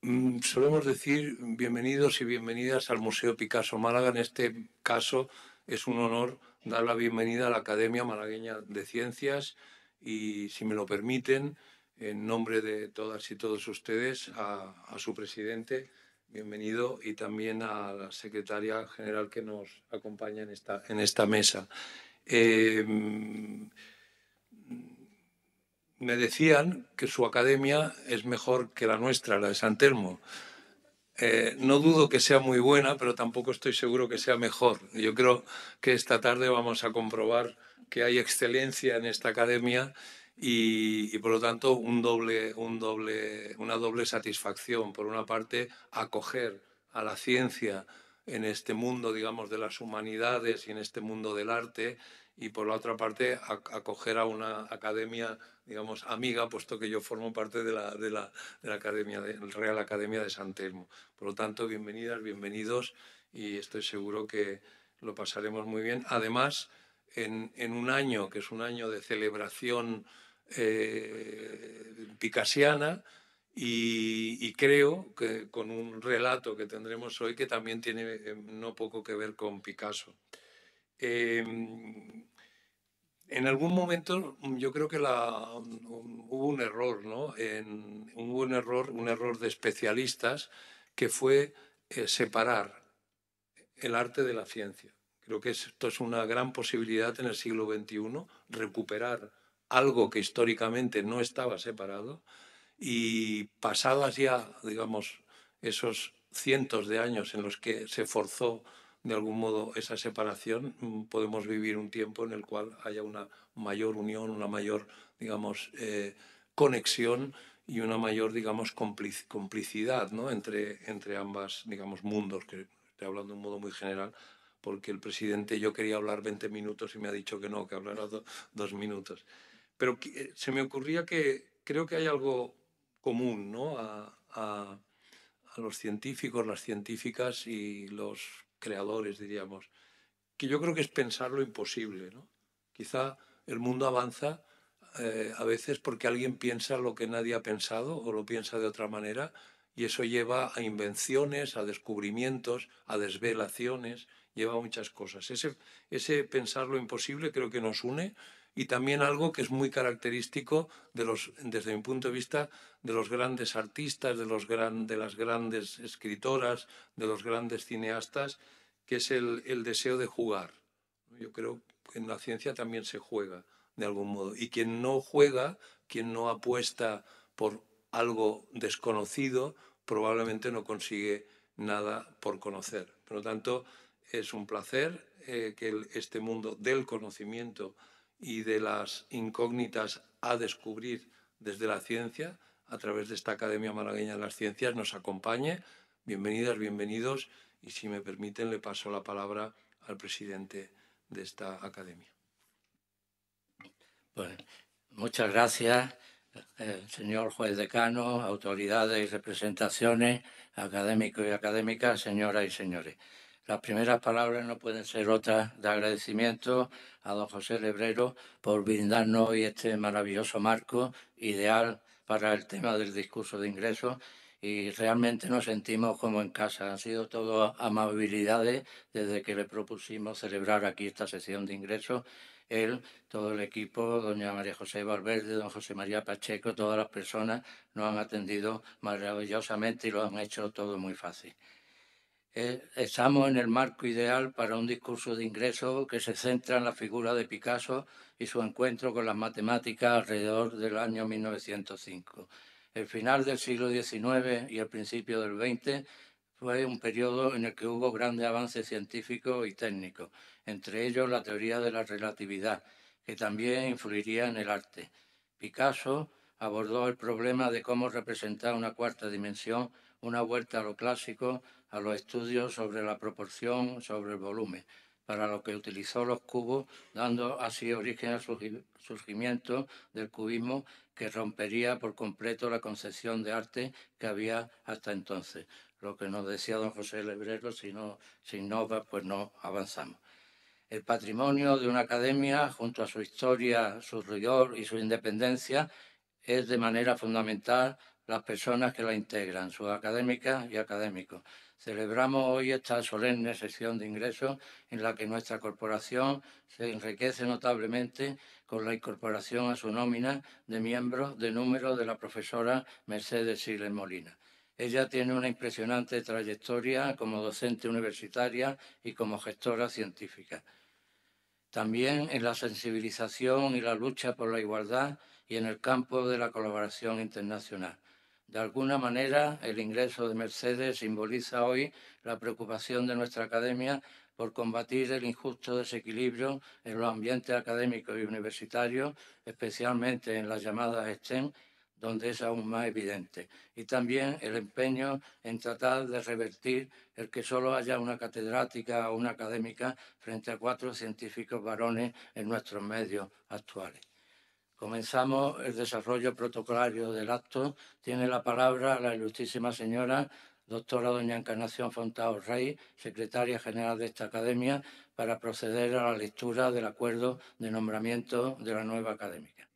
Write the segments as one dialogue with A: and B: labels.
A: Mm, solemos decir bienvenidos y bienvenidas al Museo Picasso Málaga. En este caso es un honor dar la bienvenida a la Academia Malagueña de Ciencias y, si me lo permiten, en nombre de todas y todos ustedes, a, su presidente, bienvenido, y también a la secretaria general que nos acompaña en esta, en esta mesa. Eh, me decían que su academia es mejor que la nuestra, la de San Telmo. Eh, no dudo que sea muy buena, pero tampoco estoy seguro que sea mejor. Yo creo que esta tarde vamos a comprobar que hay excelencia en esta academia y, por lo tanto un doble, un doble, una doble satisfacción. Por una parte, acoger a la ciencia en este mundo, digamos, de las humanidades y en este mundo del arte y por la otra parte acoger a una academia, digamos, amiga, puesto que yo formo parte de la, de la, de la academia, del Real Academia de San Telmo. Por lo tanto, bienvenidas, bienvenidos y estoy seguro que lo pasaremos muy bien. Además, en, en un año que es un año de celebración eh, picasiana, y, creo que con un relato que tendremos hoy que también tiene eh, no poco que ver con Picasso. Eh, en algún momento mm, yo creo que mm, hubo un error, ¿no? un error, un error de especialistas que fue eh, separar el arte de la ciencia. Creo que esto es una gran posibilidad en el siglo XXI, recuperar algo que históricamente no estaba separado y pasadas ya, digamos, esos cientos de años en los que se forzó de algún modo esa separación, mm, podemos vivir un tiempo en el cual haya una mayor unión, una mayor, digamos, eh, conexión y una mayor, digamos, complicidad ¿no? entre, entre ambas, digamos, mundos, que estoy hablando de un modo muy general, porque el presidente yo quería hablar 20 minutos y me ha dicho que no, que hablará dos minutos. Pero eh, se me ocurría que creo que hay algo común ¿no? a, a los científicos, las científicas y los creadores, diríamos, que yo creo que es pensar lo imposible. Quizá el mundo avanza eh, a veces porque alguien piensa lo que nadie ha pensado o lo piensa de otra manera y eso lleva a invenciones, a descubrimientos, a desvelaciones, lleva a muchas cosas. Ese, ese pensar lo imposible creo que nos une y también algo que es muy característico de los, desde mi punto de vista de los grandes artistas, de, los gran, de las grandes escritoras, de los grandes cineastas, que es el, el, deseo de jugar. Yo creo que en la ciencia también se juega de algún modo. Y quien no juega, quien no apuesta por algo desconocido, probablemente no consigue nada por conocer. Por lo tanto, es un placer eh, que este mundo del conocimiento y de las incógnitas a descubrir desde la ciencia a través de esta Academia Malagueña de las Ciencias nos acompañe. Bienvenidas, bienvenidos y si me permiten le paso la palabra al presidente de esta academia.
B: muchas gracias, eh, señor juez decano, autoridades y representaciones, académicos y académicas, señoras y señores. Las primeras palabras no pueden ser otras de agradecimiento a don José Lebrero por brindarnos hoy este maravilloso marco ideal para el tema del discurso de ingreso y realmente nos sentimos como en casa. Han sido todo amabilidades desde que le propusimos celebrar aquí esta sesión de ingresos. Él, todo el equipo, doña María José Valverde, don José María Pacheco, todas las personas nos han atendido maravillosamente y lo han hecho todo muy fácil. Eh, estamos en el marco ideal para un discurso de ingreso que se centra en la figura de Picasso y su encuentro con las matemáticas alrededor del año 1905. El final del siglo XIX y el principio del XX fue un periodo en el que hubo grandes avances científicos y técnicos, entre ellos la teoría de la relatividad, que también influiría en el arte. Picasso abordó el problema de cómo representar una cuarta dimensión, una vuelta a lo clásico, a los estudios sobre la proporción, sobre el volumen, para lo que utilizó los cubos, dando así origen al surgimiento del cubismo que rompería por completo la concepción de arte que había hasta entonces. Lo que nos decía don José Lebrero, si no se innova, pues no avanzamos. El patrimonio de una academia, junto a su historia, su rigor y su independencia, es de manera fundamental las personas que la integran, sus académicas y académicos. Celebramos hoy esta solemne sesión de ingresos en la que nuestra corporación se enriquece notablemente con la incorporación a su nómina de miembros de número de la profesora Mercedes Siles Molina. Ella tiene una impresionante trayectoria como docente universitaria y como gestora científica. También en la sensibilización y la lucha por la igualdad y en el campo de la colaboración internacional. De alguna manera, el ingreso de Mercedes simboliza hoy la preocupación de nuestra academia por combatir el injusto desequilibrio en los ambientes académicos y universitarios, especialmente en las llamadas STEM, donde es aún más evidente, y también el empeño en tratar de revertir el que solo haya una catedrática o una académica frente a cuatro científicos varones en nuestros medios actuales. Comenzamos el desarrollo protocolario del acto. Tiene la palabra la ilustrísima señora doctora doña Encarnación Fontao Rey, secretaria general de esta academia, para proceder a la lectura del acuerdo de nombramiento de la nueva académica.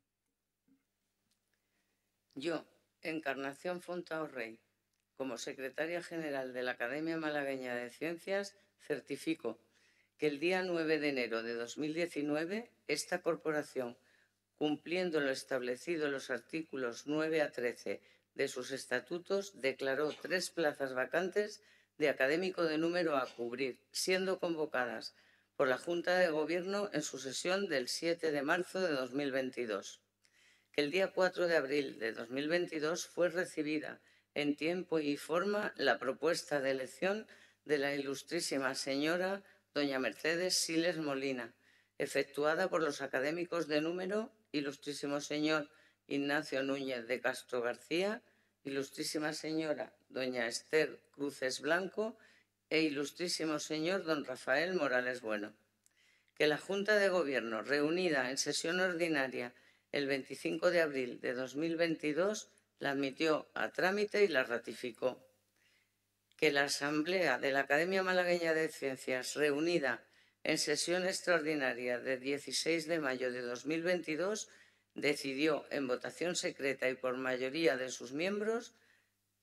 C: Yo, Encarnación Fontao Rey, como secretaria general de la Academia Malagueña de Ciencias, certifico que el día 9 de enero de 2019 esta corporación cumpliendo lo establecido en los artículos 9 a 13 de sus estatutos, declaró tres plazas vacantes de académico de número a cubrir, siendo convocadas por la Junta de Gobierno en su sesión del 7 de marzo de 2022, que el día 4 de abril de 2022 fue recibida en tiempo y forma la propuesta de elección de la ilustrísima señora doña Mercedes Siles Molina, efectuada por los académicos de número ilustrísimo señor Ignacio Núñez de Castro García, ilustrísima señora doña Esther Cruces Blanco e ilustrísimo señor don Rafael Morales Bueno. Que la Junta de Gobierno, reunida en sesión ordinaria el 25 de abril de 2022, la admitió a trámite y la ratificó. Que la Asamblea de la Academia Malagueña de Ciencias, reunida en sesión extraordinaria de 16 de mayo de 2022, decidió en votación secreta y por mayoría de sus miembros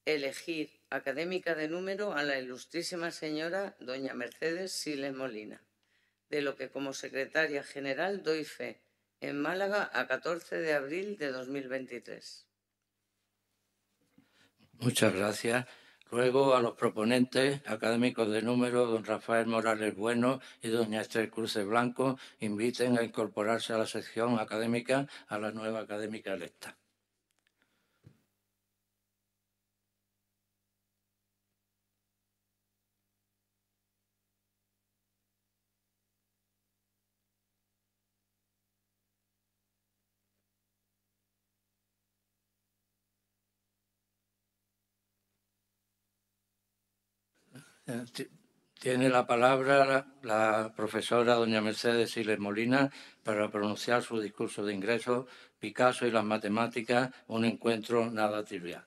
C: elegir académica de número a la ilustrísima señora doña Mercedes Siles Molina, de lo que como secretaria general doy fe en Málaga a 14 de abril de 2023.
B: Muchas gracias. Luego a los proponentes académicos de número, don Rafael Morales Bueno y doña Esther Cruz Blanco, inviten a incorporarse a la sección académica, a la nueva académica electa. Eh, tiene la palabra la profesora doña Mercedes Siles Molina para pronunciar su discurso de ingreso, Picasso y las matemáticas, un encuentro nada trivial.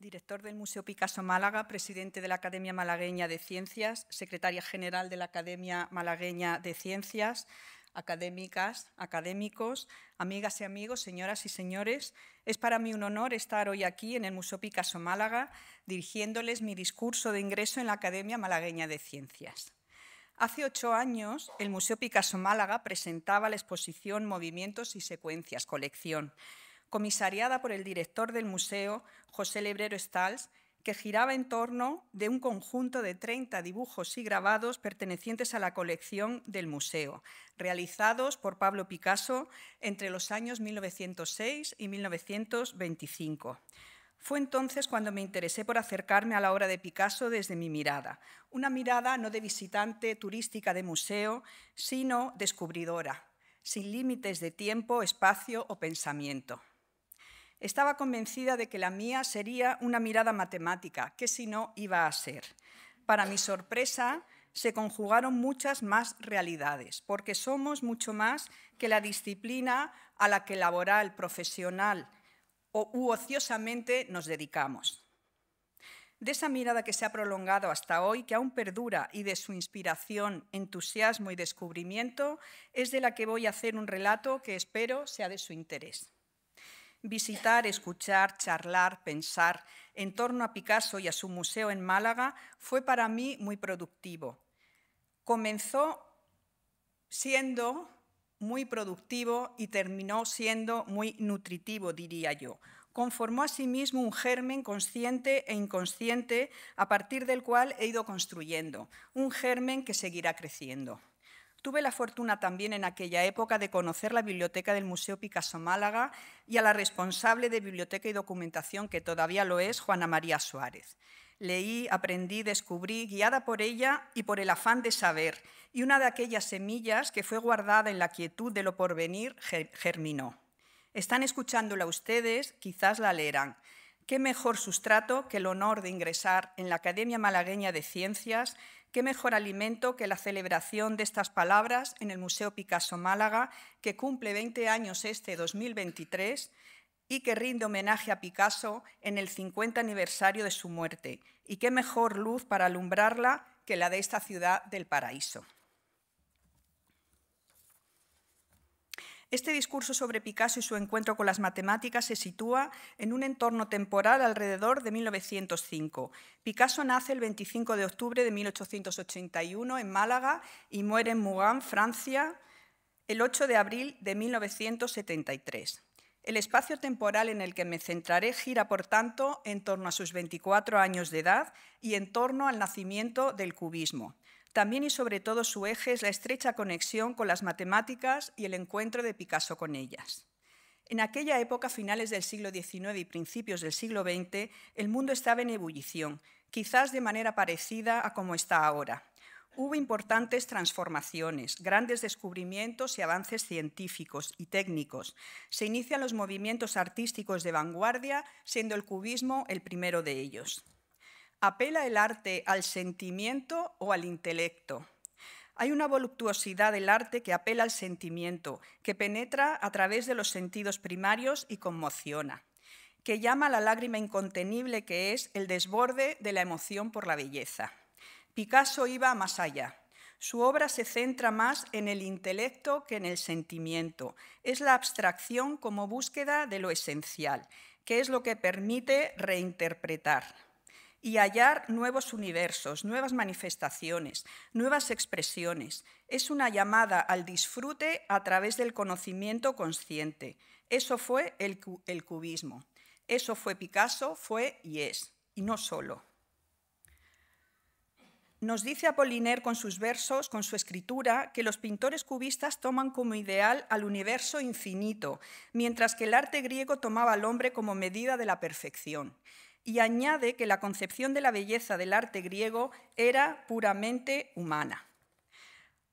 D: director del Museo Picasso Málaga, presidente de la Academia Malagueña de Ciencias, secretaria general de la Academia Malagueña de Ciencias, académicas, académicos, amigas y amigos, señoras y señores. Es para mí un honor estar hoy aquí en el Museo Picasso Málaga dirigiéndoles mi discurso de ingreso en la Academia Malagueña de Ciencias. Hace ocho años, el Museo Picasso Málaga presentaba la exposición Movimientos y Secuencias, colección, comisariada por el director del museo, José Lebrero Stals, que giraba en torno de un conjunto de 30 dibujos y grabados pertenecientes a la colección del museo, realizados por Pablo Picasso entre los años 1906 y 1925. Fue entonces cuando me interesé por acercarme a la obra de Picasso desde mi mirada, una mirada no de visitante turística de museo, sino descubridora, sin límites de tiempo, espacio o pensamiento. Estaba convencida de que la mía sería una mirada matemática, que si no iba a ser. Para mi sorpresa, se conjugaron muchas más realidades, porque somos mucho más que la disciplina a la que laboral, profesional o u ociosamente nos dedicamos. De esa mirada que se ha prolongado hasta hoy, que aún perdura, y de su inspiración, entusiasmo y descubrimiento, es de la que voy a hacer un relato que espero sea de su interés. Visitar, escuchar, charlar, pensar en torno a Picasso y a su museo en Málaga fue para mí muy productivo. Comenzó siendo muy productivo y terminó siendo muy nutritivo, diría yo. Conformó a sí mismo un germen consciente e inconsciente a partir del cual he ido construyendo, un germen que seguirá creciendo. Tuve la fortuna también en aquella época de conocer la biblioteca del Museo Picasso Málaga y a la responsable de biblioteca y documentación, que todavía lo es, Juana María Suárez. Leí, aprendí, descubrí, guiada por ella y por el afán de saber, y una de aquellas semillas que fue guardada en la quietud de lo porvenir germinó. Están escuchándola ustedes, quizás la leerán. Qué mejor sustrato que el honor de ingresar en la Academia Malagueña de Ciencias Qué mejor alimento que la celebración de estas palabras en el Museo Picasso Málaga, que cumple 20 años este 2023 y que rinde homenaje a Picasso en el 50 aniversario de su muerte. Y qué mejor luz para alumbrarla que la de esta ciudad del paraíso. Este discurso sobre Picasso y su encuentro con las matemáticas se sitúa en un entorno temporal alrededor de 1905. Picasso nace el 25 de octubre de 1881 en Málaga y muere en Mougins, Francia, el 8 de abril de 1973. El espacio temporal en el que me centraré gira, por tanto, en torno a sus 24 años de edad y en torno al nacimiento del cubismo. También y sobre todo su eje es la estrecha conexión con las matemáticas y el encuentro de Picasso con ellas. En aquella época, finales del siglo XIX y principios del siglo XX, el mundo estaba en ebullición, quizás de manera parecida a como está ahora. Hubo importantes transformaciones, grandes descubrimientos y avances científicos y técnicos. Se inician los movimientos artísticos de vanguardia, siendo el cubismo el primero de ellos. ¿Apela el arte al sentimiento o al intelecto? Hay una voluptuosidad del arte que apela al sentimiento, que penetra a través de los sentidos primarios y conmociona, que llama la lágrima incontenible que es el desborde de la emoción por la belleza. Picasso iba más allá. Su obra se centra más en el intelecto que en el sentimiento. Es la abstracción como búsqueda de lo esencial, que es lo que permite reinterpretar y hallar nuevos universos, nuevas manifestaciones, nuevas expresiones. Es una llamada al disfrute a través del conocimiento consciente. Eso fue el, cubismo. Eso fue Picasso, fue y es, y no solo. Nos dice Apollinaire con sus versos, con su escritura, que los pintores cubistas toman como ideal al universo infinito, mientras que el arte griego tomaba al hombre como medida de la perfección y añade que la concepción de la belleza del arte griego era puramente humana.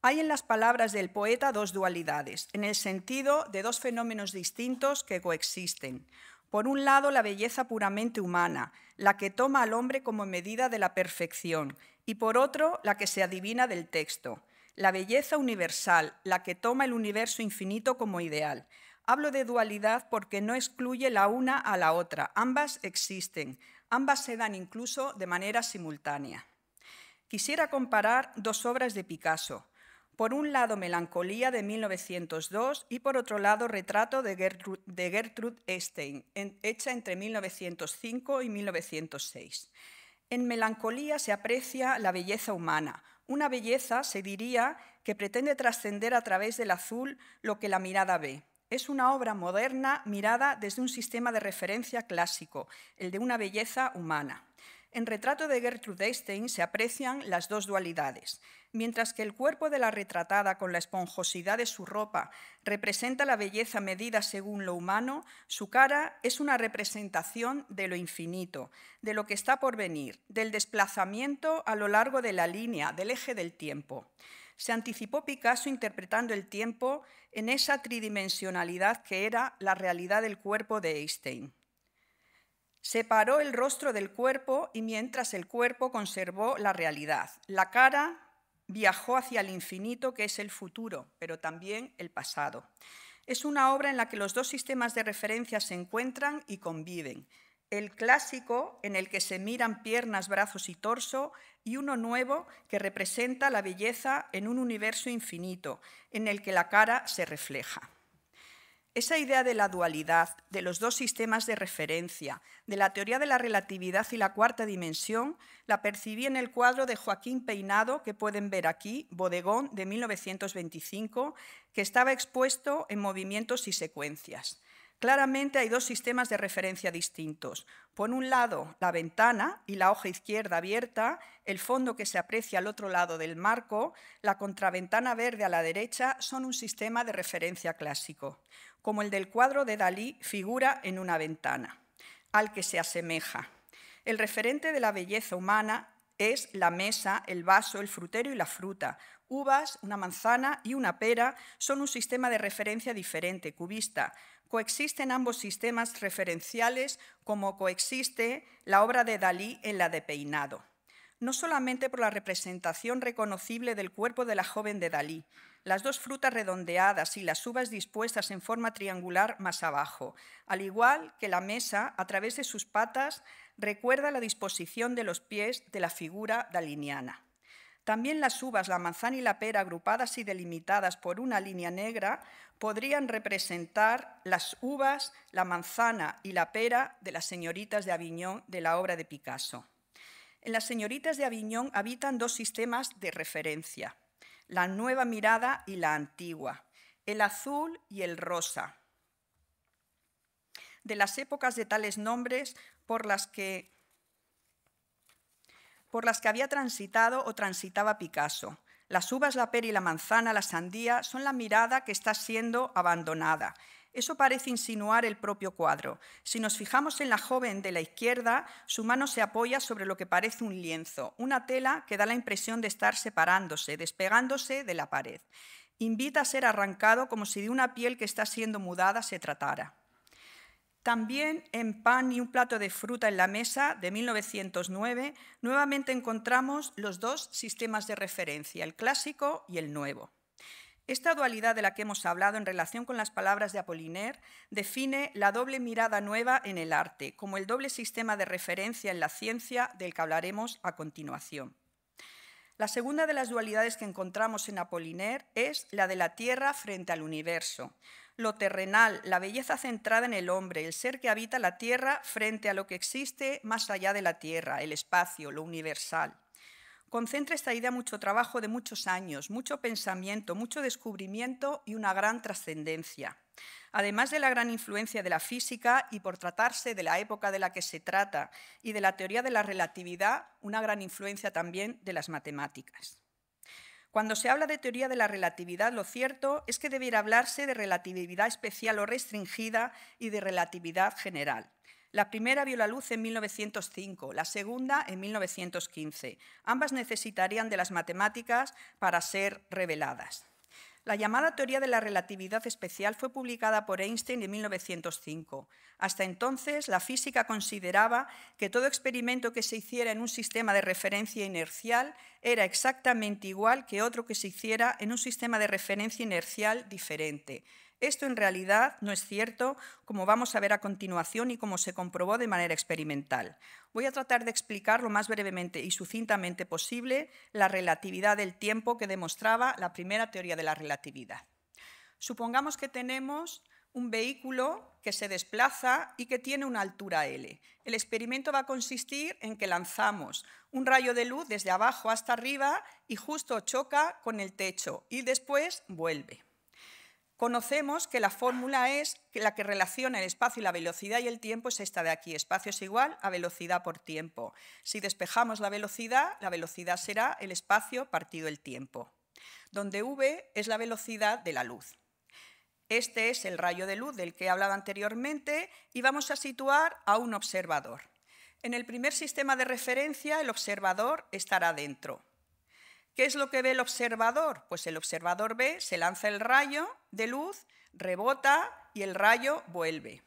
D: Hay en las palabras del poeta dos dualidades, en el sentido de dos fenómenos distintos que coexisten. Por un lado, la belleza puramente humana, la que toma al hombre como medida de la perfección, y por otro, la que se adivina del texto, la belleza universal, la que toma el universo infinito como ideal, Hablo de dualidad porque no excluye la una a la otra, ambas existen, ambas se dan incluso de manera simultánea. Quisiera comparar dos obras de Picasso. Por un lado, Melancolía de 1902 y por otro lado, Retrato de Gertrude, Stein, hecha entre 1905 y 1906. En Melancolía se aprecia la belleza humana, una belleza, se diría, que pretende trascender a través del azul lo que la mirada ve. Es una obra moderna mirada desde un sistema de referencia clásico, el de una belleza humana. En Retrato de Gertrude Stein se aprecian las dos dualidades. Mientras que el cuerpo de la retratada con la esponjosidad de su ropa representa la belleza medida según lo humano, su cara es una representación de lo infinito, de lo que está por venir, del desplazamiento a lo largo de la línea, del eje del tiempo se anticipó Picasso interpretando el tiempo en esa tridimensionalidad que era la realidad del cuerpo de Einstein. Separó el rostro del cuerpo y mientras el cuerpo conservó la realidad. La cara viajó hacia el infinito que es el futuro, pero también el pasado. Es una obra en la que los dos sistemas de referencia se encuentran y conviven el clásico en el que se miran piernas, brazos y torso, y uno nuevo que representa la belleza en un universo infinito, en el que la cara se refleja. Esa idea de la dualidad, de los dos sistemas de referencia, de la teoría de la relatividad y la cuarta dimensión, la percibí en el cuadro de Joaquín Peinado, que pueden ver aquí, Bodegón, de 1925, que estaba expuesto en Movimientos y Secuencias. Claramente hay dos sistemas de referencia distintos. Por un lado, la ventana y la hoja izquierda abierta, el fondo que se aprecia al otro lado del marco, la contraventana verde a la derecha son un sistema de referencia clásico, como el del cuadro de Dalí figura en una ventana, al que se asemeja. El referente de la belleza humana es la mesa, el vaso, el frutero y la fruta. Uvas, una manzana y una pera son un sistema de referencia diferente, cubista, coexisten ambos sistemas referenciales como coexiste la obra de Dalí en la de Peinado, no solamente por la representación reconocible del cuerpo de la joven de Dalí, las dos frutas redondeadas y las uvas dispuestas en forma triangular más abajo, al igual que la mesa, a través de sus patas, recuerda la disposición de los pies de la figura daliniana. También las uvas, la manzana y la pera, agrupadas y delimitadas por una línea negra, podrían representar las uvas, la manzana y la pera de las señoritas de Aviñón de la obra de Picasso. En las señoritas de Aviñón habitan dos sistemas de referencia, la nueva mirada y la antigua, el azul y el rosa. De las épocas de tales nombres por las que por las que había transitado o transitaba Picasso. Las uvas, la pera y la manzana, la sandía, son la mirada que está siendo abandonada. Eso parece insinuar el propio cuadro. Si nos fijamos en la joven de la izquierda, su mano se apoya sobre lo que parece un lienzo, una tela que da la impresión de estar separándose, despegándose de la pared. Invita a ser arrancado como si de una piel que está siendo mudada se tratara. También en Pan y un plato de fruta en la mesa de 1909 nuevamente encontramos los dos sistemas de referencia, el clásico y el nuevo. Esta dualidad de la que hemos hablado en relación con las palabras de Apollinaire define la doble mirada nueva en el arte, como el doble sistema de referencia en la ciencia del que hablaremos a continuación. La segunda de las dualidades que encontramos en Apollinaire es la de la Tierra frente al universo, lo terrenal, la belleza centrada en el hombre, el ser que habita la tierra frente a lo que existe más allá de la tierra, el espacio, lo universal. Concentra esta idea mucho trabajo de muchos años, mucho pensamiento, mucho descubrimiento y una gran trascendencia. Además de la gran influencia de la física y por tratarse de la época de la que se trata y de la teoría de la relatividad, una gran influencia también de las matemáticas. Cuando se habla de teoría de la relatividad, lo cierto es que debiera hablarse de relatividad especial o restringida y de relatividad general. La primera vio la luz en 1905, la segunda en 1915. Ambas necesitarían de las matemáticas para ser reveladas. La llamada teoría de la relatividad especial fue publicada por Einstein en 1905. Hasta entonces, la física consideraba que todo experimento que se hiciera en un sistema de referencia inercial era exactamente igual que otro que se hiciera en un sistema de referencia inercial diferente, esto en realidad no es cierto, como vamos a ver a continuación y como se comprobó de manera experimental. Voy a tratar de explicar lo más brevemente y sucintamente posible la relatividad del tiempo que demostraba la primera teoría de la relatividad. Supongamos que tenemos un vehículo que se desplaza y que tiene una altura L. El experimento va a consistir en que lanzamos un rayo de luz desde abajo hasta arriba y justo choca con el techo y después vuelve conocemos que la fórmula es la que relaciona el espacio y la velocidad y el tiempo es esta de aquí. Espacio es igual a velocidad por tiempo. Si despejamos la velocidad, la velocidad será el espacio partido el tiempo, donde v es la velocidad de la luz. Este es el rayo de luz del que he hablado anteriormente y vamos a situar a un observador. En el primer sistema de referencia, el observador estará dentro. ¿Qué es lo que ve el observador? Pues el observador ve, se lanza el rayo de luz, rebota y el rayo vuelve.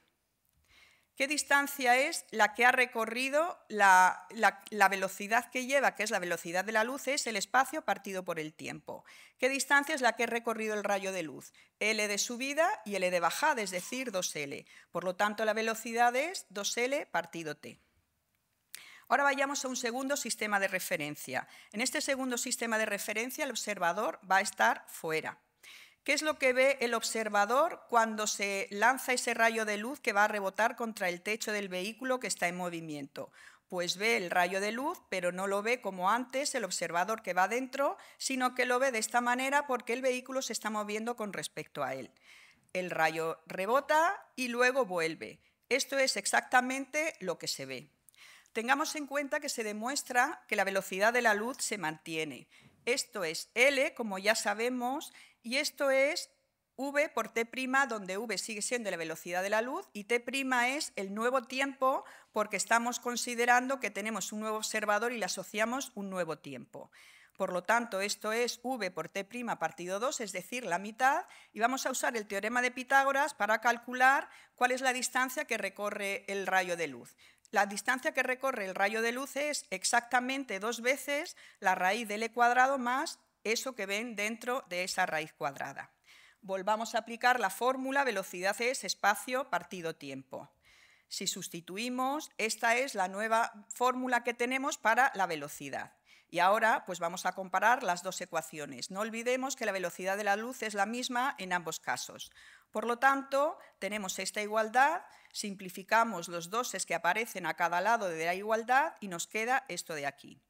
D: ¿Qué distancia es la que ha recorrido la, la, velocidad que lleva, que es la velocidad de la luz, es el espacio partido por el tiempo? ¿Qué distancia es la que ha recorrido el rayo de luz? L de subida y L de bajada, es decir, 2L. Por lo tanto, la velocidad es 2L partido T. Ahora vayamos a un segundo sistema de referencia. En este segundo sistema de referencia el observador va a estar fuera. ¿Qué es lo que ve el observador cuando se lanza ese rayo de luz que va a rebotar contra el techo del vehículo que está en movimiento? Pues ve el rayo de luz, pero no lo ve como antes el observador que va dentro, sino que lo ve de esta manera porque el vehículo se está moviendo con respecto a él. El rayo rebota y luego vuelve. Esto es exactamente lo que se ve. Tengamos en cuenta que se demuestra que la velocidad de la luz se mantiene. Esto es L, como ya sabemos, y esto es V por T', donde V sigue siendo la velocidad de la luz y T' es el nuevo tiempo porque estamos considerando que tenemos un nuevo observador y le asociamos un nuevo tiempo. Por lo tanto, esto es V por T' partido 2, es decir, la mitad, y vamos a usar el teorema de Pitágoras para calcular cuál es la distancia que recorre el rayo de luz. La distancia que recorre el rayo de luz es exactamente dos veces la raíz de L e cuadrado más eso que ven dentro de esa raíz cuadrada. Volvamos a aplicar la fórmula velocidad es espacio partido tiempo. Si sustituimos, esta es la nueva fórmula que tenemos para la velocidad. Y ahora pues vamos a comparar las dos ecuaciones. No olvidemos que la velocidad de la luz es la misma en ambos casos. Por lo tanto, tenemos esta igualdad, simplificamos los doses que aparecen a cada lado de la igualdad y nos queda esto de aquí.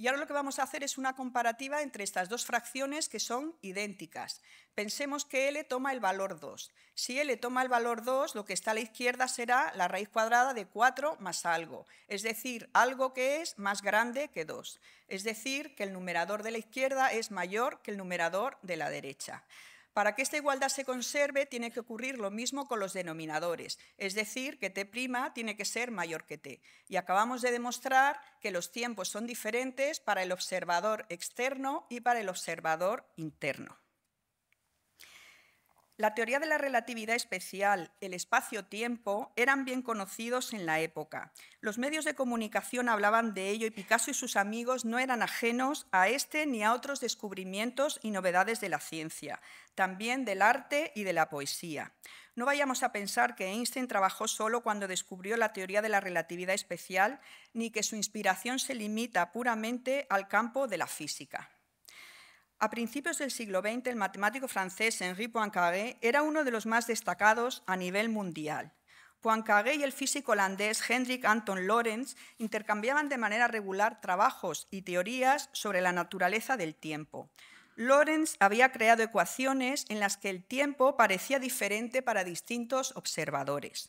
D: Y ahora lo que vamos a hacer es una comparativa entre estas dos fracciones que son idénticas. Pensemos que L toma el valor 2. Si L toma el valor 2, lo que está a la izquierda será la raíz cuadrada de 4 más algo, es decir, algo que es más grande que 2. Es decir, que el numerador de la izquierda es mayor que el numerador de la derecha. Para que esta igualdad se conserve, tiene que ocurrir lo mismo con los denominadores, es decir, que T' tiene que ser mayor que T. Y acabamos de demostrar que los tiempos son diferentes para el observador externo y para el observador interno. La teoría de la relatividad especial, el espacio-tiempo, eran bien conocidos en la época. Los medios de comunicación hablaban de ello y Picasso y sus amigos no eran ajenos a este ni a otros descubrimientos y novedades de la ciencia, también del arte y de la poesía. No vayamos a pensar que Einstein trabajó solo cuando descubrió la teoría de la relatividad especial, ni que su inspiración se limita puramente al campo de la física. A principios del siglo XX, el matemático francés Henri Poincaré era uno de los más destacados a nivel mundial. Poincaré y el físico holandés Hendrik Anton Lorentz intercambiaban de manera regular trabajos y teorías sobre la naturaleza del tiempo. Lorentz había creado ecuaciones en las que el tiempo parecía diferente para distintos observadores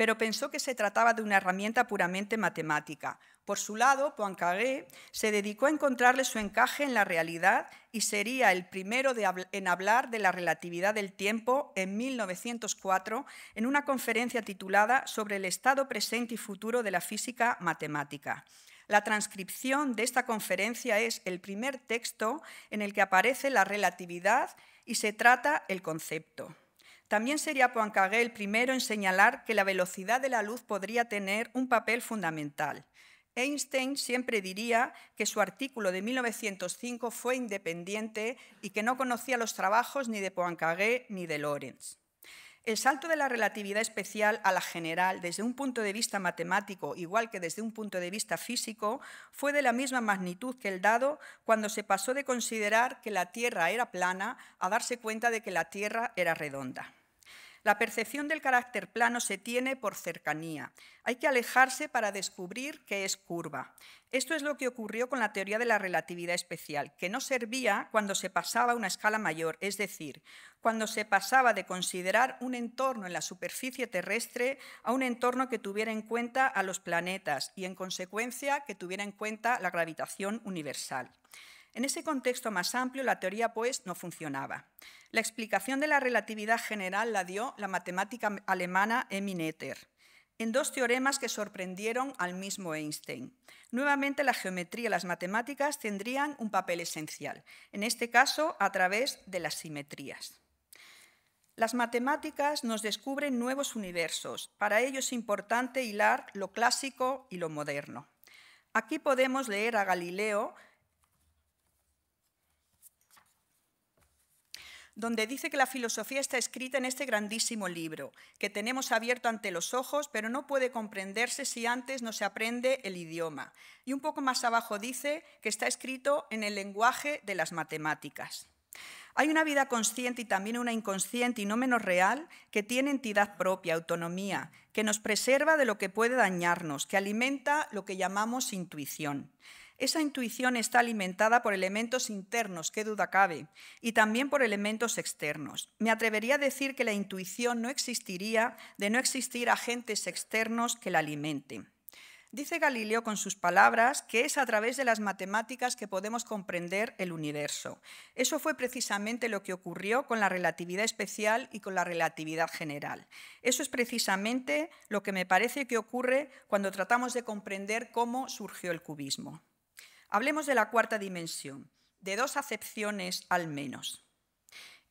D: pero pensó que se trataba de una herramienta puramente matemática. Por su lado, Poincaré se dedicó a encontrarle su encaje en la realidad y sería el primero en hablar de la relatividad del tiempo en 1904 en una conferencia titulada Sobre el estado presente y futuro de la física matemática. La transcripción de esta conferencia es el primer texto en el que aparece la relatividad y se trata el concepto. También sería Poincaré el primero en señalar que la velocidad de la luz podría tener un papel fundamental. Einstein siempre diría que su artículo de 1905 fue independiente y que no conocía los trabajos ni de Poincaré ni de Lorentz. El salto de la relatividad especial a la general desde un punto de vista matemático, igual que desde un punto de vista físico, fue de la misma magnitud que el dado cuando se pasó de considerar que la Tierra era plana a darse cuenta de que la Tierra era redonda. La percepción del carácter plano se tiene por cercanía. Hay que alejarse para descubrir que es curva. Esto es lo que ocurrió con la teoría de la relatividad especial, que no servía cuando se pasaba a una escala mayor, es decir, cuando se pasaba de considerar un entorno en la superficie terrestre a un entorno que tuviera en cuenta a los planetas y, en consecuencia, que tuviera en cuenta la gravitación universal. En ese contexto más amplio, la teoría pues no funcionaba. La explicación de la relatividad general la dio la matemática alemana Emmy Noether en dos teoremas que sorprendieron al mismo Einstein. Nuevamente, la geometría y las matemáticas tendrían un papel esencial, en este caso a través de las simetrías. Las matemáticas nos descubren nuevos universos. Para ello es importante hilar lo clásico y lo moderno. Aquí podemos leer a Galileo donde dice que la filosofía está escrita en este grandísimo libro, que tenemos abierto ante los ojos, pero no puede comprenderse si antes no se aprende el idioma. Y un poco más abajo dice que está escrito en el lenguaje de las matemáticas. Hay una vida consciente y también una inconsciente y no menos real que tiene entidad propia, autonomía, que nos preserva de lo que puede dañarnos, que alimenta lo que llamamos intuición. Esa intuición está alimentada por elementos internos, qué duda cabe, y también por elementos externos. Me atrevería a decir que la intuición no existiría de no existir agentes externos que la alimenten. Dice Galileo con sus palabras que es a través de las matemáticas que podemos comprender el universo. Eso fue precisamente lo que ocurrió con la relatividad especial y con la relatividad general. Eso es precisamente lo que me parece que ocurre cuando tratamos de comprender cómo surgió el cubismo. Hablemos de la cuarta dimensión, de dos acepciones al menos.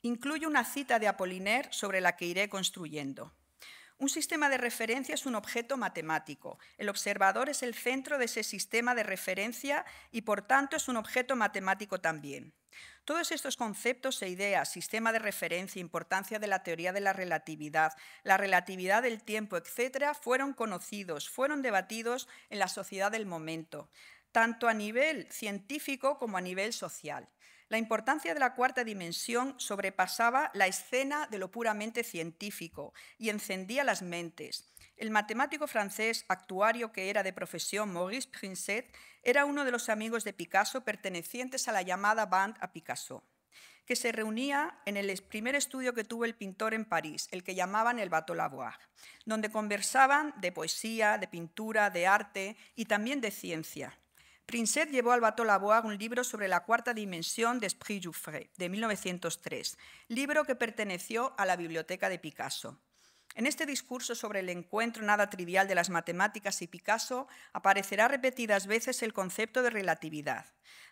D: Incluyo una cita de Apollinaire sobre la que iré construyendo. Un sistema de referencia es un objeto matemático. El observador es el centro de ese sistema de referencia y, por tanto, es un objeto matemático también. Todos estos conceptos e ideas, sistema de referencia, importancia de la teoría de la relatividad, la relatividad del tiempo, etc., fueron conocidos, fueron debatidos en la sociedad del momento tanto a nivel científico como a nivel social. La importancia de la cuarta dimensión sobrepasaba la escena de lo puramente científico y encendía las mentes. El matemático francés actuario que era de profesión Maurice Princet, era uno de los amigos de Picasso pertenecientes a la llamada Band a Picasso, que se reunía en el primer estudio que tuvo el pintor en París, el que llamaban el Bateau Lavoir, donde conversaban de poesía, de pintura, de arte y también de ciencia. Princet llevó al Bateau Lavoie un libro sobre la cuarta dimensión de Esprit Jouffre, de 1903, libro que perteneció a la biblioteca de Picasso. En este discurso sobre el encuentro nada trivial de las matemáticas y Picasso aparecerá repetidas veces el concepto de relatividad.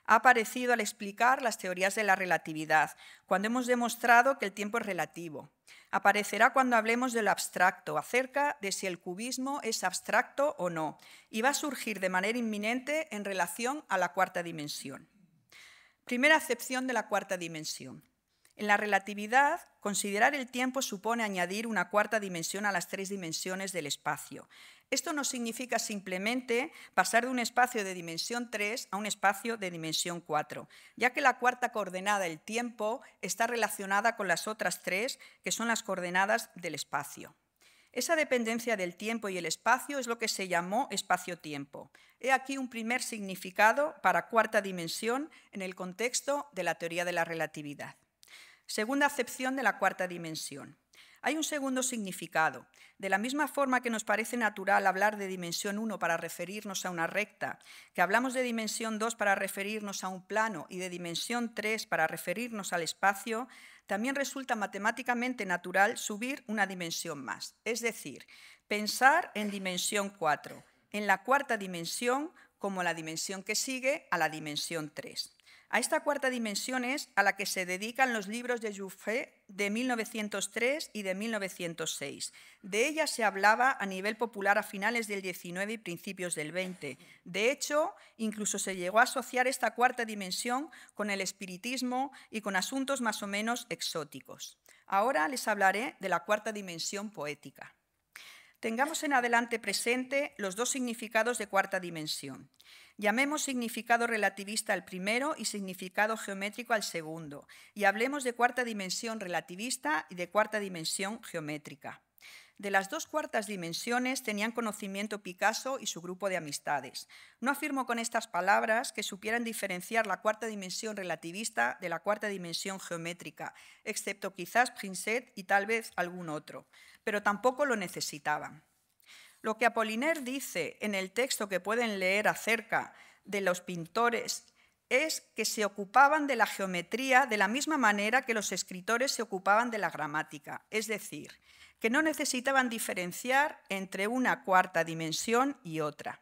D: Ha aparecido al explicar las teorías de la relatividad, cuando hemos demostrado que el tiempo es relativo. Aparecerá cuando hablemos del abstracto, acerca de si el cubismo es abstracto o no, y va a surgir de manera inminente en relación a la cuarta dimensión. Primera acepción de la cuarta dimensión. En la relatividad, considerar el tiempo supone añadir una cuarta dimensión a las tres dimensiones del espacio. Esto no significa simplemente pasar de un espacio de dimensión 3 a un espacio de dimensión 4, ya que la cuarta coordenada, el tiempo, está relacionada con las otras tres, que son las coordenadas del espacio. Esa dependencia del tiempo y el espacio es lo que se llamó espacio-tiempo. He aquí un primer significado para cuarta dimensión en el contexto de la teoría de la relatividad. Segunda acepción de la cuarta dimensión. Hay un segundo significado. De la misma forma que nos parece natural hablar de dimensión 1 para referirnos a una recta, que hablamos de dimensión 2 para referirnos a un plano y de dimensión 3 para referirnos al espacio, también resulta matemáticamente natural subir una dimensión más. Es decir, pensar en dimensión 4, en la cuarta dimensión como la dimensión que sigue a la dimensión 3. A esta cuarta dimensión es a la que se dedican los libros de Jouffé de 1903 y de 1906. De ella se hablaba a nivel popular a finales del 19 y principios del 20. De hecho, incluso se llegó a asociar esta cuarta dimensión con el espiritismo y con asuntos más o menos exóticos. Ahora les hablaré de la cuarta dimensión poética. Tengamos en adelante presente los dos significados de cuarta dimensión. Llamemos significado relativista al primero y significado geométrico al segundo, y hablemos de cuarta dimensión relativista y de cuarta dimensión geométrica. De las dos cuartas dimensiones tenían conocimiento Picasso y su grupo de amistades. No afirmo con estas palabras que supieran diferenciar la cuarta dimensión relativista de la cuarta dimensión geométrica, excepto quizás Princet y tal vez algún otro, pero tampoco lo necesitaban. Lo que Apoliner dice en el texto que pueden leer acerca de los pintores es que se ocupaban de la geometría de la misma manera que los escritores se ocupaban de la gramática, es decir, que no necesitaban diferenciar entre una cuarta dimensión y otra.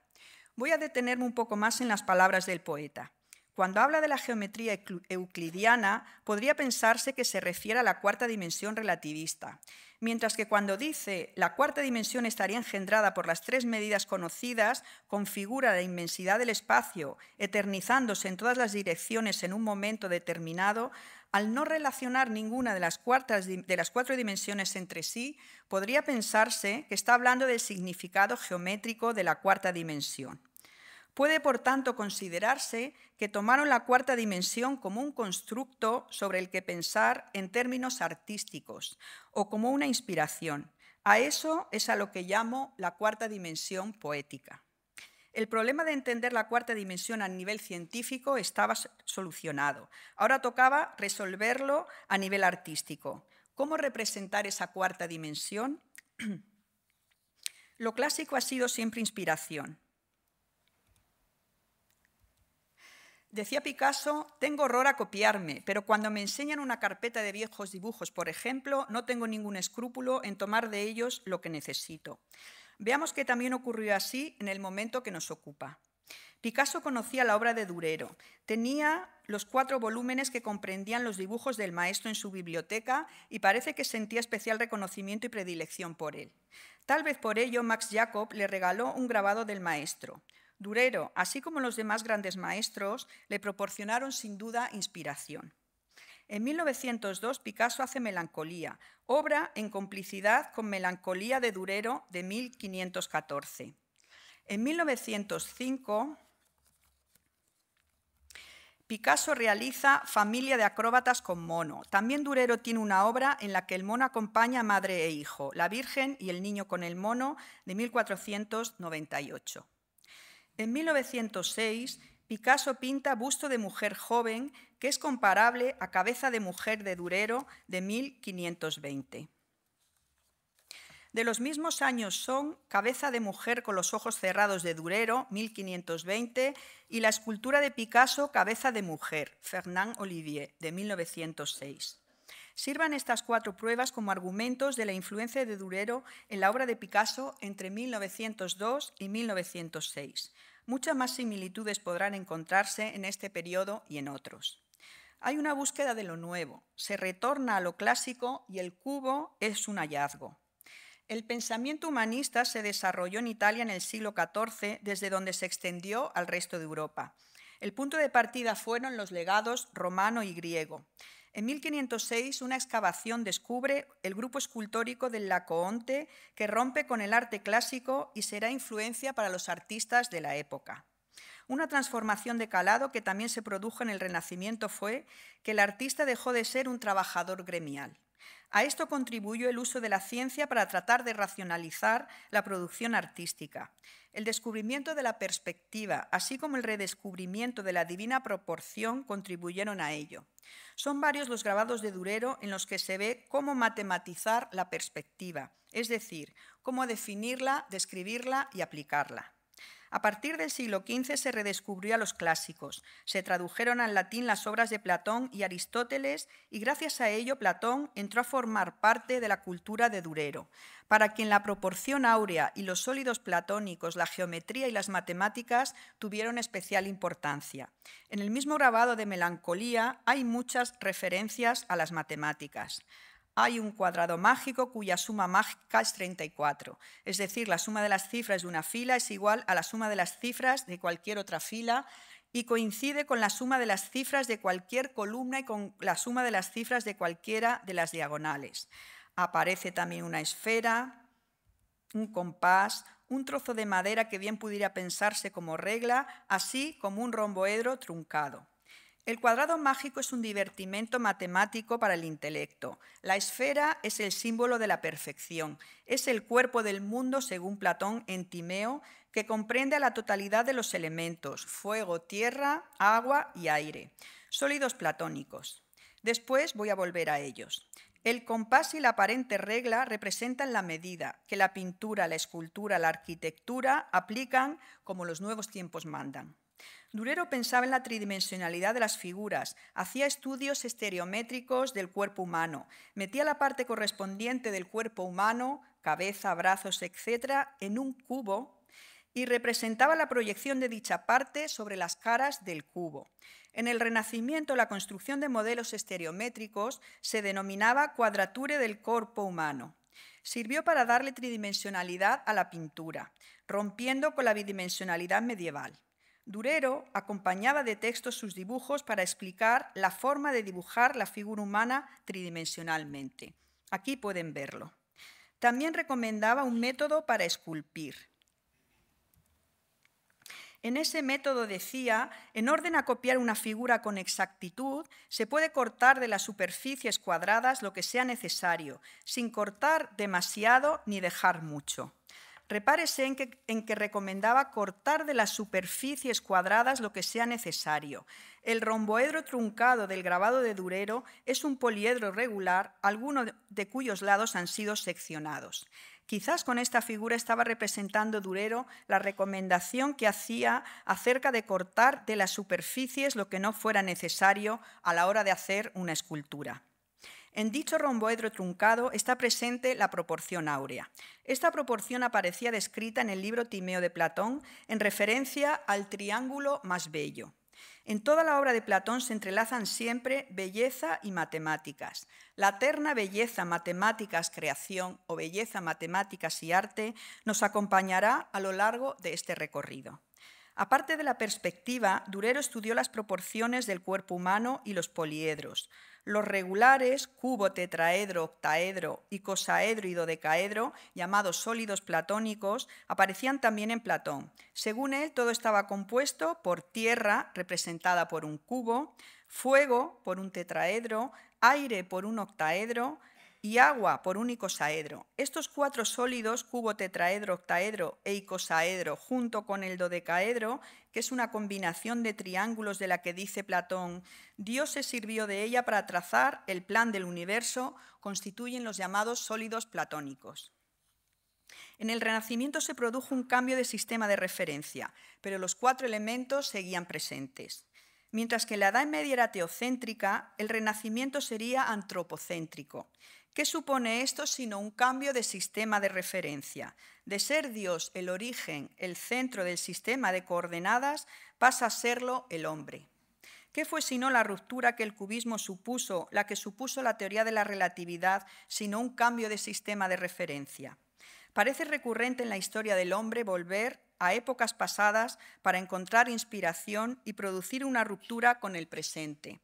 D: Voy a detenerme un poco más en las palabras del poeta. Cuando habla de la geometría euclidiana, podría pensarse que se refiere a la cuarta dimensión relativista, mientras que cuando dice la cuarta dimensión estaría engendrada por las tres medidas conocidas, configura la inmensidad del espacio, eternizándose en todas las direcciones en un momento determinado, al no relacionar ninguna de las, cuartas, de las cuatro dimensiones entre sí, podría pensarse que está hablando del significado geométrico de la cuarta dimensión. Puede, por tanto, considerarse que tomaron la cuarta dimensión como un constructo sobre el que pensar en términos artísticos o como una inspiración. A eso es a lo que llamo la cuarta dimensión poética. El problema de entender la cuarta dimensión a nivel científico estaba solucionado. Ahora tocaba resolverlo a nivel artístico. ¿Cómo representar esa cuarta dimensión? Lo clásico ha sido siempre inspiración. Decía Picasso, tengo horror a copiarme, pero cuando me enseñan una carpeta de viejos dibujos, por ejemplo, no tengo ningún escrúpulo en tomar de ellos lo que necesito. Veamos que también ocurrió así en el momento que nos ocupa. Picasso conocía la obra de Durero, tenía los cuatro volúmenes que comprendían los dibujos del maestro en su biblioteca y parece que sentía especial reconocimiento y predilección por él. Tal vez por ello Max Jacob le regaló un grabado del maestro. Durero, así como los demás grandes maestros, le proporcionaron sin duda inspiración. En 1902 Picasso hace Melancolía, obra en complicidad con Melancolía de Durero de 1514. En 1905 Picasso realiza Familia de acróbatas con mono. También Durero tiene una obra en la que el mono acompaña a madre e hijo, la Virgen y el niño con el mono, de 1498. En 1906, Picasso pinta Busto de mujer joven, que es comparable a Cabeza de mujer de Durero de 1520. De los mismos años son Cabeza de mujer con los ojos cerrados de Durero, 1520, y la escultura de Picasso Cabeza de mujer, Fernand Olivier, de 1906. Sirvan estas cuatro pruebas como argumentos de la influencia de Durero en la obra de Picasso entre 1902 y 1906. Muchas más similitudes podrán encontrarse en este periodo y en otros. Hay una búsqueda de lo nuevo, se retorna a lo clásico y el cubo es un hallazgo. El pensamiento humanista se desarrolló en Italia en el siglo XIV, desde donde se extendió al resto de Europa. El punto de partida fueron los legados romano y griego. En 1506, una excavación descubre el grupo escultórico del Lacoonte, que rompe con el arte clásico y será influencia para los artistas de la época. Una transformación de calado que también se produjo en el Renacimiento fue que el artista dejó de ser un trabajador gremial. A esto contribuyó el uso de la ciencia para tratar de racionalizar la producción artística. El descubrimiento de la perspectiva, así como el redescubrimiento de la divina proporción, contribuyeron a ello. Son varios los grabados de Durero en los que se ve cómo matematizar la perspectiva, es decir, cómo definirla, describirla y aplicarla. A partir del siglo XV se redescubrió a los clásicos, se tradujeron al latín las obras de Platón y Aristóteles y gracias a ello Platón entró a formar parte de la cultura de Durero, para quien la proporción áurea y los sólidos platónicos, la geometría y las matemáticas tuvieron especial importancia. En el mismo grabado de Melancolía hay muchas referencias a las matemáticas hay un cuadrado mágico cuya suma mágica es 34. Es decir, la suma de las cifras de una fila es igual a la suma de las cifras de cualquier otra fila y coincide con la suma de las cifras de cualquier columna y con la suma de las cifras de cualquiera de las diagonales. Aparece también una esfera, un compás, un trozo de madera que bien pudiera pensarse como regla, así como un romboedro truncado. El cuadrado mágico es un divertimento matemático para el intelecto. La esfera es el símbolo de la perfección. Es el cuerpo del mundo, según Platón en Timeo, que comprende a la totalidad de los elementos, fuego, tierra, agua y aire, sólidos platónicos. Después voy a volver a ellos. El compás y la aparente regla representan la medida que la pintura, la escultura, la arquitectura aplican como los nuevos tiempos mandan. Durero pensaba en la tridimensionalidad de las figuras, hacía estudios estereométricos del cuerpo humano, metía la parte correspondiente del cuerpo humano, cabeza, brazos, etcétera) en un cubo y representaba la proyección de dicha parte sobre las caras del cubo. En el Renacimiento, la construcción de modelos estereométricos se denominaba cuadrature del cuerpo humano. Sirvió para darle tridimensionalidad a la pintura, rompiendo con la bidimensionalidad medieval. Durero acompañaba de textos sus dibujos para explicar la forma de dibujar la figura humana tridimensionalmente. Aquí pueden verlo. También recomendaba un método para esculpir. En ese método decía, en orden a copiar una figura con exactitud, se puede cortar de las superficies cuadradas lo que sea necesario, sin cortar demasiado ni dejar mucho. Repárese en que, recomendaba cortar de las superficies cuadradas lo que sea necesario. El romboedro truncado del grabado de Durero es un poliedro regular, alguno de cuyos lados han sido seccionados. Quizás con esta figura estaba representando Durero la recomendación que hacía acerca de cortar de las superficies lo que no fuera necesario a la hora de hacer una escultura. En dicho romboedro truncado está presente la proporción áurea. Esta proporción aparecía descrita en el libro Timeo de Platón en referencia al triángulo más bello. En toda la obra de Platón se entrelazan siempre belleza y matemáticas. La terna belleza, matemáticas, creación o belleza, matemáticas y arte nos acompañará a lo largo de este recorrido. Aparte de la perspectiva, Durero estudió las proporciones del cuerpo humano y los poliedros, los regulares, cubo, tetraedro, octaedro, icosaedro y dodecaedro, llamados sólidos platónicos, aparecían también en Platón. Según él, todo estaba compuesto por tierra, representada por un cubo, fuego, por un tetraedro, aire, por un octaedro, y agua por un icosaedro. Estos cuatro sólidos, cubo, tetraedro, octaedro e icosaedro, junto con el dodecaedro, que es una combinación de triángulos de la que dice Platón, Dios se sirvió de ella para trazar el plan del universo, constituyen los llamados sólidos platónicos. En el Renacimiento se produjo un cambio de sistema de referencia, pero los cuatro elementos seguían presentes. Mientras que la Edad Media era teocéntrica, el Renacimiento sería antropocéntrico. ¿Qué supone esto sino un cambio de sistema de referencia? De ser Dios el origen, el centro del sistema de coordenadas, pasa a serlo el hombre. ¿Qué fue sino la ruptura que el cubismo supuso, la que supuso la teoría de la relatividad, sino un cambio de sistema de referencia? Parece recurrente en la historia del hombre volver a épocas pasadas para encontrar inspiración y producir una ruptura con el presente.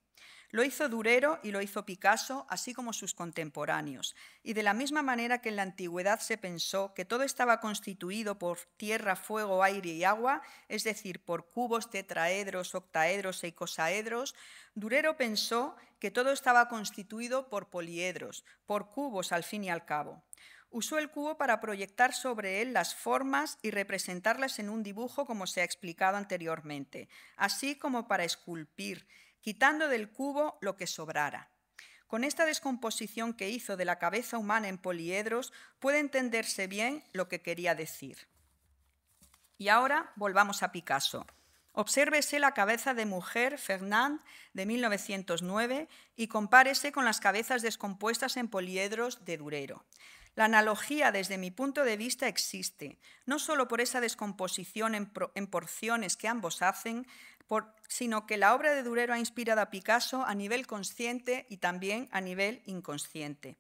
D: Lo hizo Durero y lo hizo Picasso, así como sus contemporáneos. Y de la misma manera que en la antigüedad se pensó que todo estaba constituido por tierra, fuego, aire y agua, es decir, por cubos, tetraedros, octaedros e icosaedros, Durero pensó que todo estaba constituido por poliedros, por cubos al fin y al cabo. Usó el cubo para proyectar sobre él las formas y representarlas en un dibujo como se ha explicado anteriormente, así como para esculpir quitando del cubo lo que sobrara. Con esta descomposición que hizo de la cabeza humana en poliedros puede entenderse bien lo que quería decir. Y ahora volvamos a Picasso. Obsérvese la cabeza de mujer Fernand de 1909 y compárese con las cabezas descompuestas en poliedros de Durero. La analogía desde mi punto de vista existe, no solo por esa descomposición en, en porciones que ambos hacen, sino que la obra de Durero ha inspirado a Picasso a nivel consciente y también a nivel inconsciente.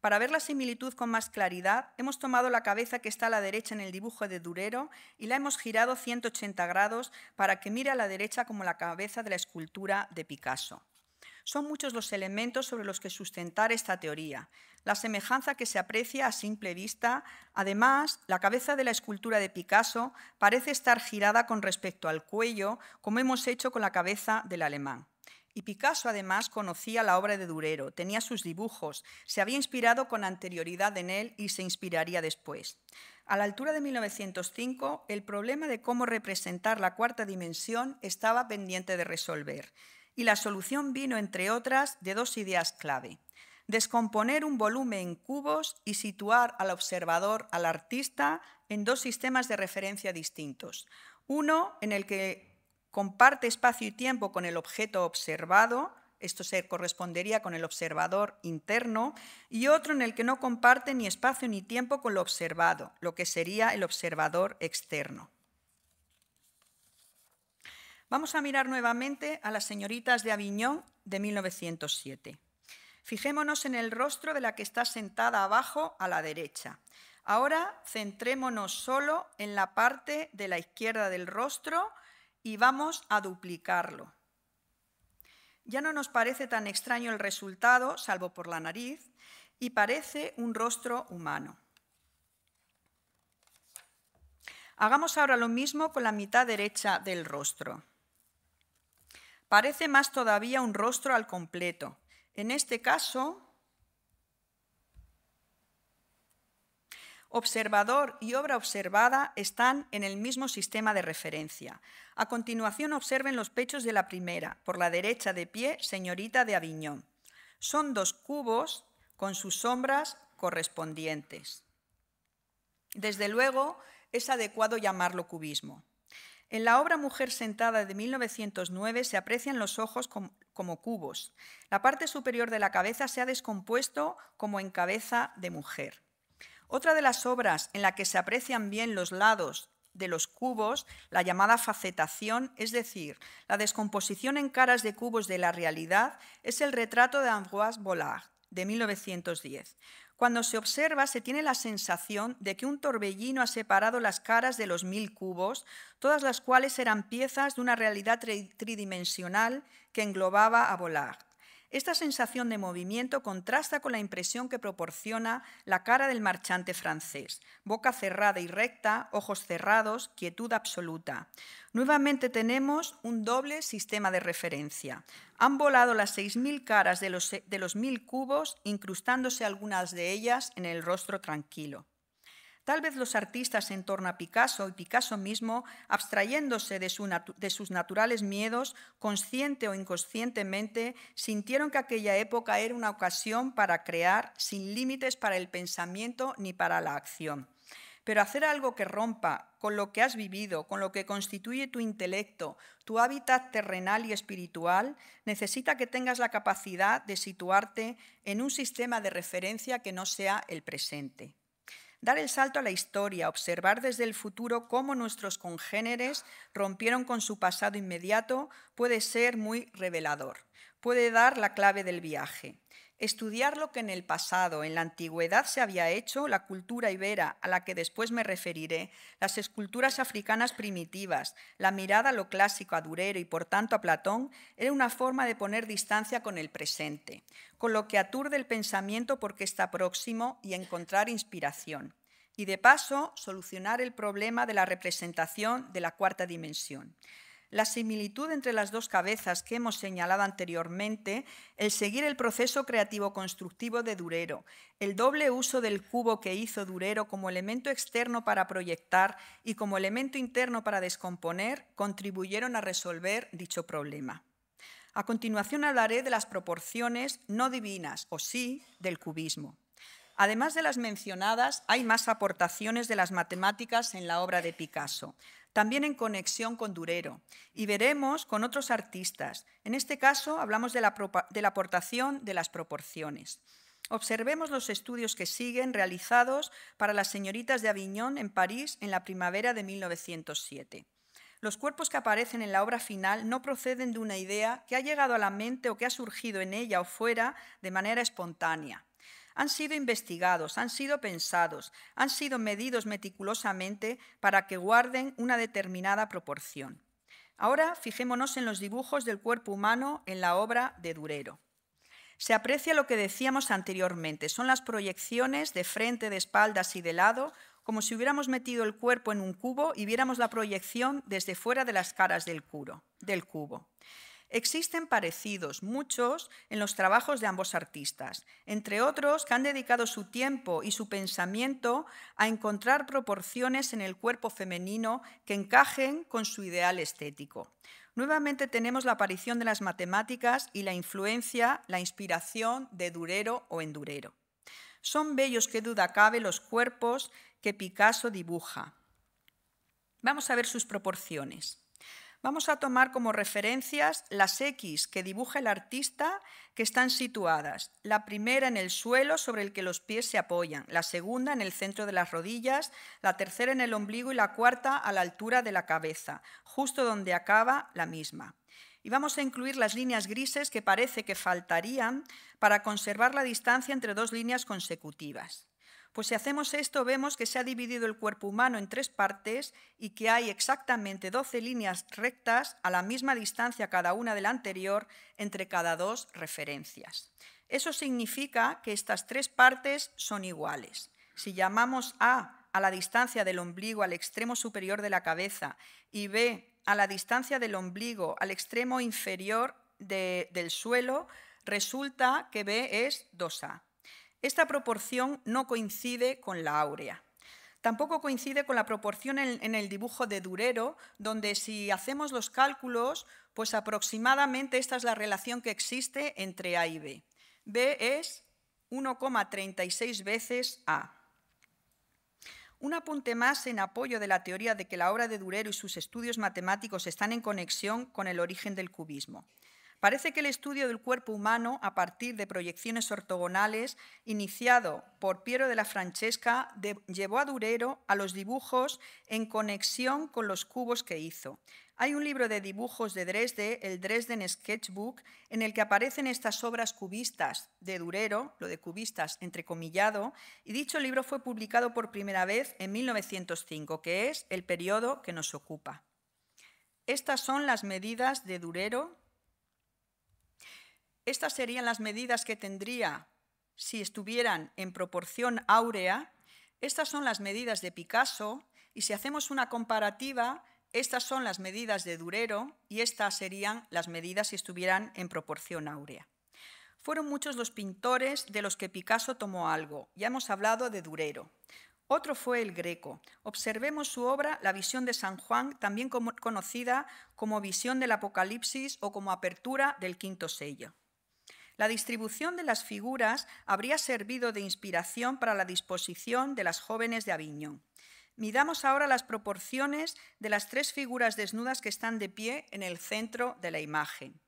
D: Para ver la similitud con más claridad, hemos tomado la cabeza que está a la derecha en el dibujo de Durero y la hemos girado 180 grados para que mire a la derecha como la cabeza de la escultura de Picasso. Son muchos los elementos sobre los que sustentar esta teoría, la semejanza que se aprecia a simple vista. Además, la cabeza de la escultura de Picasso parece estar girada con respecto al cuello, como hemos hecho con la cabeza del alemán. Y Picasso además conocía la obra de Durero, tenía sus dibujos, se había inspirado con anterioridad en él y se inspiraría después. A la altura de 1905, el problema de cómo representar la cuarta dimensión estaba pendiente de resolver, y la solución vino, entre otras, de dos ideas clave descomponer un volumen en cubos y situar al observador, al artista, en dos sistemas de referencia distintos. Uno en el que comparte espacio y tiempo con el objeto observado, esto se correspondería con el observador interno, y otro en el que no comparte ni espacio ni tiempo con lo observado, lo que sería el observador externo. Vamos a mirar nuevamente a las señoritas de Aviñón de 1907. Fijémonos en el rostro de la que está sentada abajo a la derecha. Ahora centrémonos solo en la parte de la izquierda del rostro y vamos a duplicarlo. Ya no nos parece tan extraño el resultado, salvo por la nariz, y parece un rostro humano. Hagamos ahora lo mismo con la mitad derecha del rostro. Parece más todavía un rostro al completo, en este caso, observador y obra observada están en el mismo sistema de referencia. A continuación observen los pechos de la primera, por la derecha de pie, señorita de Aviñón. Son dos cubos con sus sombras correspondientes. Desde luego, es adecuado llamarlo cubismo. En la obra Mujer sentada de 1909 se aprecian los ojos como cubos. La parte superior de la cabeza se ha descompuesto como en cabeza de mujer. Otra de las obras en la que se aprecian bien los lados de los cubos, la llamada facetación, es decir, la descomposición en caras de cubos de la realidad, es el retrato de Ambroise Bollard de 1910. Cuando se observa, se tiene la sensación de que un torbellino ha separado las caras de los mil cubos, todas las cuales eran piezas de una realidad tridimensional que englobaba a volar. Esta sensación de movimiento contrasta con la impresión que proporciona la cara del marchante francés, boca cerrada y recta, ojos cerrados, quietud absoluta. Nuevamente tenemos un doble sistema de referencia. Han volado las 6.000 caras de los, mil cubos, incrustándose algunas de ellas en el rostro tranquilo. Tal vez los artistas en torno a Picasso y Picasso mismo, abstrayéndose de, de sus naturales miedos, consciente o inconscientemente, sintieron que aquella época era una ocasión para crear sin límites para el pensamiento ni para la acción. Pero hacer algo que rompa con lo que has vivido, con lo que constituye tu intelecto, tu hábitat terrenal y espiritual, necesita que tengas la capacidad de situarte en un sistema de referencia que no sea el presente dar el salto a la historia, observar desde el futuro cómo nuestros congéneres rompieron con su pasado inmediato, puede ser muy revelador. Puede dar la clave del viaje estudiar lo que en el pasado, en la antigüedad, se había hecho, la cultura ibera, a la que después me referiré, las esculturas africanas primitivas, la mirada a lo clásico, a Durero y por tanto a Platón, era una forma de poner distancia con el presente, con lo que aturde el pensamiento porque está próximo y encontrar inspiración. Y de paso, solucionar el problema de la representación de la cuarta dimensión la similitud entre las dos cabezas que hemos señalado anteriormente, el seguir el proceso creativo-constructivo de Durero, el doble uso del cubo que hizo Durero como elemento externo para proyectar y como elemento interno para descomponer, contribuyeron a resolver dicho problema. A continuación hablaré de las proporciones no divinas, o sí, del cubismo. Además de las mencionadas, hay más aportaciones de las matemáticas en la obra de Picasso también en conexión con Durero, y veremos con otros artistas. En este caso hablamos de la, aportación de las proporciones. Observemos los estudios que siguen realizados para las señoritas de Aviñón en París en la primavera de 1907. Los cuerpos que aparecen en la obra final no proceden de una idea que ha llegado a la mente o que ha surgido en ella o fuera de manera espontánea han sido investigados, han sido pensados, han sido medidos meticulosamente para que guarden una determinada proporción. Ahora fijémonos en los dibujos del cuerpo humano en la obra de Durero. Se aprecia lo que decíamos anteriormente, son las proyecciones de frente, de espaldas y de lado, como si hubiéramos metido el cuerpo en un cubo y viéramos la proyección desde fuera de las caras del, cubo. Existen parecidos, muchos, en los trabajos de ambos artistas, entre otros que han dedicado su tiempo y su pensamiento a encontrar proporciones en el cuerpo femenino que encajen con su ideal estético. Nuevamente tenemos la aparición de las matemáticas y la influencia, la inspiración de Durero o Endurero. Son bellos que duda cabe los cuerpos que Picasso dibuja. Vamos a ver sus proporciones. Vamos a tomar como referencias las X que dibuja el artista que están situadas. La primera en el suelo sobre el que los pies se apoyan, la segunda en el centro de las rodillas, la tercera en el ombligo y la cuarta a la altura de la cabeza, justo donde acaba la misma. Y vamos a incluir las líneas grises que parece que faltarían para conservar la distancia entre dos líneas consecutivas. Pues si hacemos esto, vemos que se ha dividido el cuerpo humano en tres partes y que hay exactamente 12 líneas rectas a la misma distancia cada una de la anterior entre cada dos referencias. Eso significa que estas tres partes son iguales. Si llamamos A a la distancia del ombligo al extremo superior de la cabeza y B a la distancia del ombligo al extremo inferior del suelo, resulta que B es 2A. Esta proporción no coincide con la áurea. Tampoco coincide con la proporción en, el dibujo de Durero, donde si hacemos los cálculos, pues aproximadamente esta es la relación que existe entre A y B. B es 1,36 veces A. Un apunte más en apoyo de la teoría de que la obra de Durero y sus estudios matemáticos están en conexión con el origen del cubismo. Parece que el estudio del cuerpo humano a partir de proyecciones ortogonales, iniciado por Piero de la Francesca, llevó a Durero a los dibujos en conexión con los cubos que hizo. Hay un libro de dibujos de Dresde, el Dresden Sketchbook, en el que aparecen estas obras cubistas de Durero, lo de cubistas entrecomillado, y dicho libro fue publicado por primera vez en 1905, que es el periodo que nos ocupa. Estas son las medidas de Durero estas serían las medidas que tendría si estuvieran en proporción áurea. Estas son las medidas de Picasso y si hacemos una comparativa, estas son las medidas de Durero y estas serían las medidas si estuvieran en proporción áurea. Fueron muchos los pintores de los que Picasso tomó algo. Ya hemos hablado de Durero. Otro fue el Greco. Observemos su obra La visión de San Juan, también conocida como visión del Apocalipsis o como apertura del quinto sello. La distribución de las figuras habría servido de inspiración para la disposición de las jóvenes de Aviñón. Midamos ahora las proporciones de las tres figuras desnudas que están de pie en el centro de la imagen.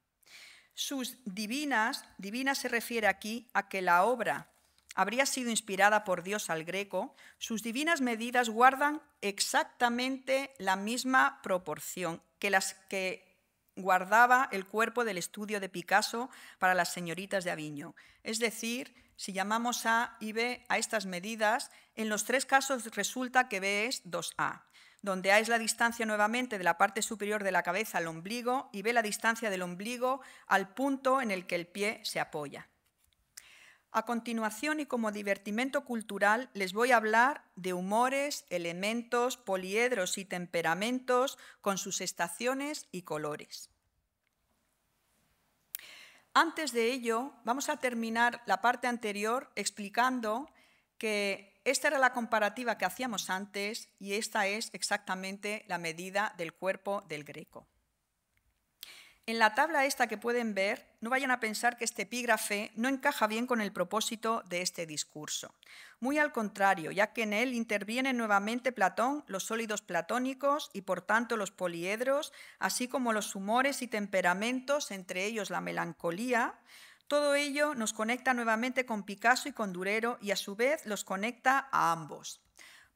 D: Sus divinas, divina se refiere aquí a que la obra habría sido inspirada por Dios al greco, sus divinas medidas guardan exactamente la misma proporción que las que guardaba el cuerpo del estudio de Picasso para las señoritas de Aviño. Es decir, si llamamos A y B a estas medidas, en los tres casos resulta que B es 2A, donde A es la distancia nuevamente de la parte superior de la cabeza al ombligo y B la distancia del ombligo al punto en el que el pie se apoya. A continuación y como divertimento cultural les voy a hablar de humores, elementos, poliedros y temperamentos con sus estaciones y colores. Antes de ello, vamos a terminar la parte anterior explicando que esta era la comparativa que hacíamos antes y esta es exactamente la medida del cuerpo del greco. En la tabla esta que pueden ver, no vayan a pensar que este epígrafe no encaja bien con el propósito de este discurso. Muy al contrario, ya que en él intervienen nuevamente Platón, los sólidos platónicos y por tanto los poliedros, así como los humores y temperamentos, entre ellos la melancolía, todo ello nos conecta nuevamente con Picasso y con Durero y a su vez los conecta a ambos.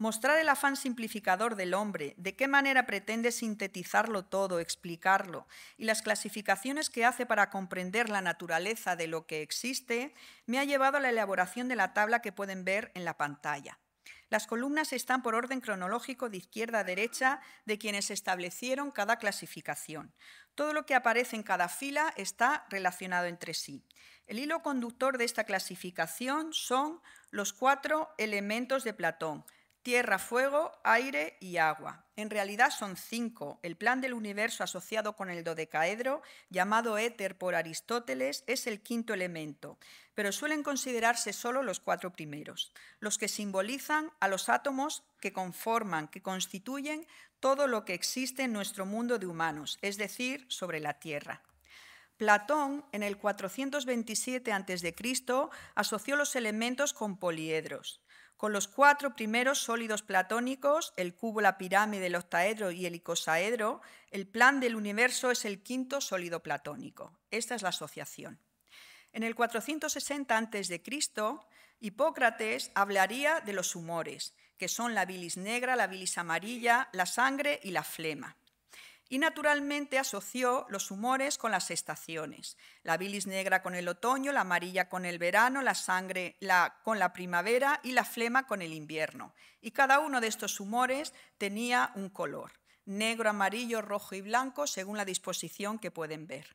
D: Mostrar el afán simplificador del hombre, de qué manera pretende sintetizarlo todo, explicarlo, y las clasificaciones que hace para comprender la naturaleza de lo que existe, me ha llevado a la elaboración de la tabla que pueden ver en la pantalla. Las columnas están por orden cronológico de izquierda a derecha de quienes establecieron cada clasificación. Todo lo que aparece en cada fila está relacionado entre sí. El hilo conductor de esta clasificación son los cuatro elementos de Platón, tierra, fuego, aire y agua. En realidad son cinco. El plan del universo asociado con el dodecaedro, llamado éter por Aristóteles, es el quinto elemento, pero suelen considerarse solo los cuatro primeros, los que simbolizan a los átomos que conforman, que constituyen todo lo que existe en nuestro mundo de humanos, es decir, sobre la Tierra. Platón, en el 427 a.C., asoció los elementos con poliedros con los cuatro primeros sólidos platónicos, el cubo, la pirámide, el octaedro y el icosaedro, el plan del universo es el quinto sólido platónico. Esta es la asociación. En el 460 a.C., Hipócrates hablaría de los humores, que son la bilis negra, la bilis amarilla, la sangre y la flema y naturalmente asoció los humores con las estaciones, la bilis negra con el otoño, la amarilla con el verano, la sangre con la primavera y la flema con el invierno. Y cada uno de estos humores tenía un color, negro, amarillo, rojo y blanco, según la disposición que pueden ver.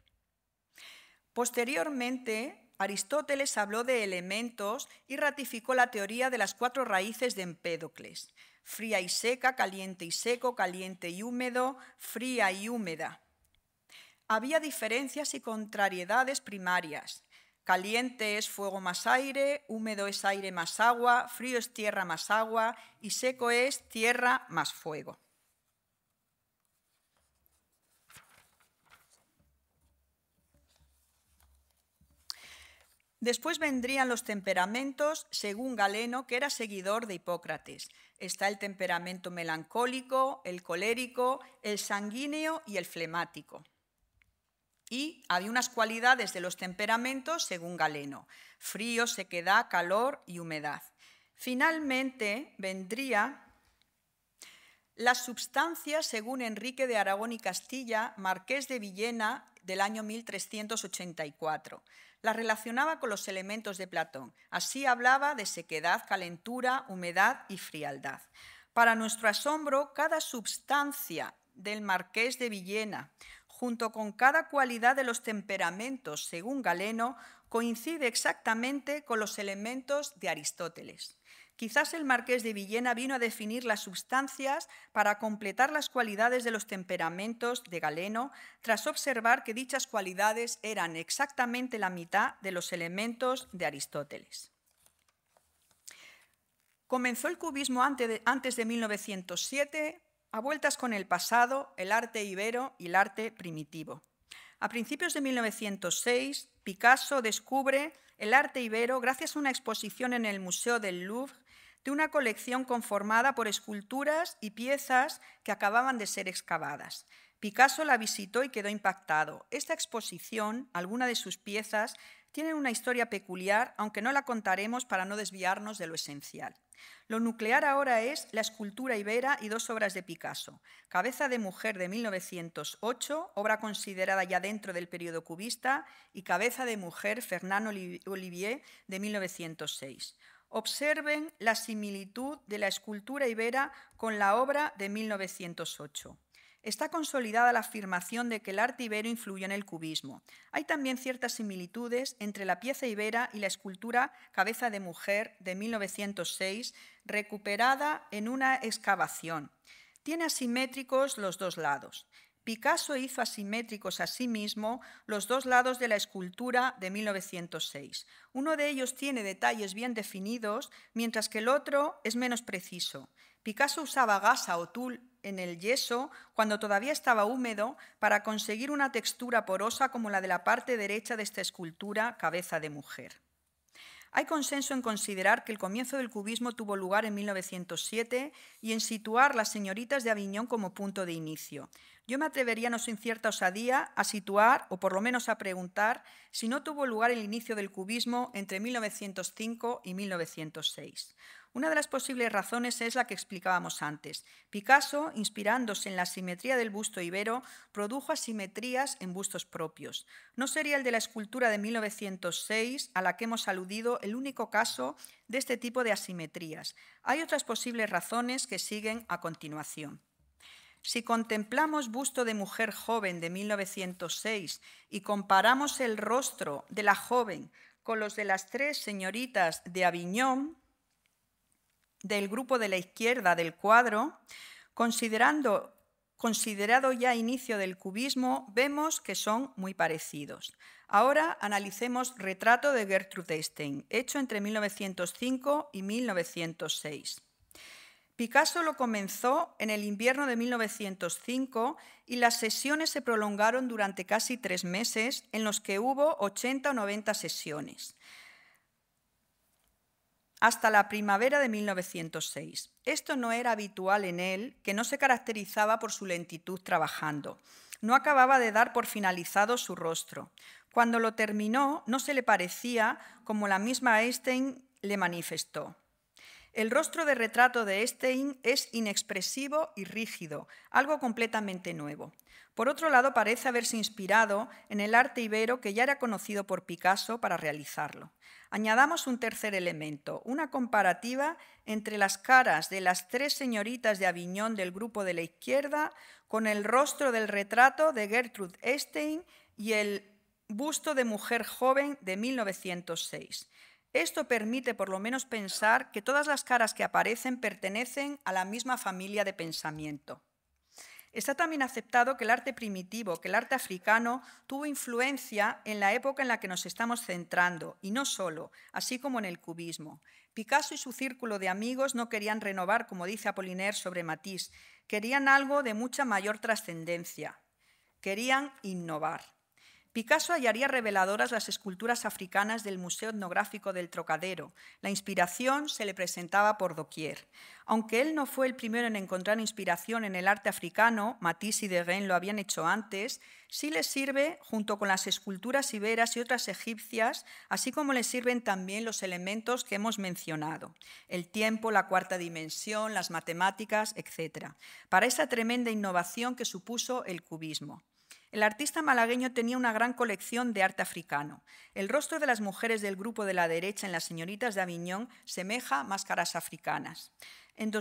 D: Posteriormente, Aristóteles habló de elementos y ratificó la teoría de las cuatro raíces de Empédocles fría y seca, caliente y seco, caliente y húmedo, fría y húmeda. Había diferencias y contrariedades primarias. Caliente es fuego más aire, húmedo es aire más agua, frío es tierra más agua y seco es tierra más fuego. Después vendrían los temperamentos según Galeno, que era seguidor de Hipócrates está el temperamento melancólico, el colérico, el sanguíneo y el flemático. Y hay unas cualidades de los temperamentos según Galeno, frío, sequedad, calor y humedad. Finalmente vendría las substancia, según Enrique de Aragón y Castilla, marqués de Villena del año 1384 la relacionaba con los elementos de Platón. Así hablaba de sequedad, calentura, humedad y frialdad. Para nuestro asombro, cada substancia del marqués de Villena, junto con cada cualidad de los temperamentos, según Galeno, coincide exactamente con los elementos de Aristóteles. Quizás el marqués de Villena vino a definir las sustancias para completar las cualidades de los temperamentos de Galeno, tras observar que dichas cualidades eran exactamente la mitad de los elementos de Aristóteles. Comenzó el cubismo antes de 1907 a vueltas con el pasado, el arte ibero y el arte primitivo. A principios de 1906, Picasso descubre el arte ibero gracias a una exposición en el Museo del Louvre de una colección conformada por esculturas y piezas que acababan de ser excavadas. Picasso la visitó y quedó impactado. Esta exposición, alguna de sus piezas, tienen una historia peculiar, aunque no la contaremos para no desviarnos de lo esencial. Lo nuclear ahora es la escultura ibera y dos obras de Picasso, Cabeza de Mujer de 1908, obra considerada ya dentro del periodo cubista, y Cabeza de Mujer Fernando Olivier de 1906, observen la similitud de la escultura ibera con la obra de 1908. Está consolidada la afirmación de que el arte ibero influyó en el cubismo. Hay también ciertas similitudes entre la pieza ibera y la escultura Cabeza de Mujer de 1906, recuperada en una excavación. Tiene asimétricos los dos lados. Picasso hizo asimétricos a sí mismo los dos lados de la escultura de 1906. Uno de ellos tiene detalles bien definidos, mientras que el otro es menos preciso. Picasso usaba gasa o tul en el yeso cuando todavía estaba húmedo para conseguir una textura porosa como la de la parte derecha de esta escultura, Cabeza de Mujer. Hay consenso en considerar que el comienzo del cubismo tuvo lugar en 1907 y en situar las señoritas de Aviñón como punto de inicio. Yo me atrevería, no sin cierta osadía, a situar, o por lo menos a preguntar, si no tuvo lugar el inicio del cubismo entre 1905 y 1906. Una de las posibles razones es la que explicábamos antes. Picasso, inspirándose en la simetría del busto ibero, produjo asimetrías en bustos propios. No sería el de la escultura de 1906, a la que hemos aludido, el único caso de este tipo de asimetrías. Hay otras posibles razones que siguen a continuación. Si contemplamos Busto de Mujer Joven de 1906 y comparamos el rostro de la joven con los de las tres señoritas de Avignon, del grupo de la izquierda del cuadro, considerado ya inicio del cubismo, vemos que son muy parecidos. Ahora analicemos Retrato de Gertrude Stein, hecho entre 1905 y 1906 caso lo comenzó en el invierno de 1905 y las sesiones se prolongaron durante casi tres meses, en los que hubo 80 o 90 sesiones, hasta la primavera de 1906. Esto no era habitual en él, que no se caracterizaba por su lentitud trabajando. No acababa de dar por finalizado su rostro. Cuando lo terminó, no se le parecía como la misma Einstein le manifestó. El rostro de retrato de Estein es inexpresivo y rígido, algo completamente nuevo. Por otro lado, parece haberse inspirado en el arte ibero que ya era conocido por Picasso para realizarlo. Añadamos un tercer elemento, una comparativa entre las caras de las tres señoritas de Aviñón del grupo de la izquierda con el rostro del retrato de Gertrude Stein y el busto de mujer joven de 1906. Esto permite por lo menos pensar que todas las caras que aparecen pertenecen a la misma familia de pensamiento. Está también aceptado que el arte primitivo, que el arte africano, tuvo influencia en la época en la que nos estamos centrando, y no solo, así como en el cubismo. Picasso y su círculo de amigos no querían renovar, como dice Apollinaire sobre Matisse, querían algo de mucha mayor trascendencia, querían innovar. Picasso hallaría reveladoras las esculturas africanas del Museo Etnográfico del Trocadero. La inspiración se le presentaba por doquier. Aunque él no fue el primero en encontrar inspiración en el arte africano, Matisse y Derain lo habían hecho antes, sí le sirve, junto con las esculturas iberas y otras egipcias, así como le sirven también los elementos que hemos mencionado, el tiempo, la cuarta dimensión, las matemáticas, etc., para esa tremenda innovación que supuso el cubismo. El artista malagueño tenía una gran colección de arte africano. El rostro de las mujeres del grupo de la derecha en Las Señoritas de Aviñón semeja máscaras africanas. En,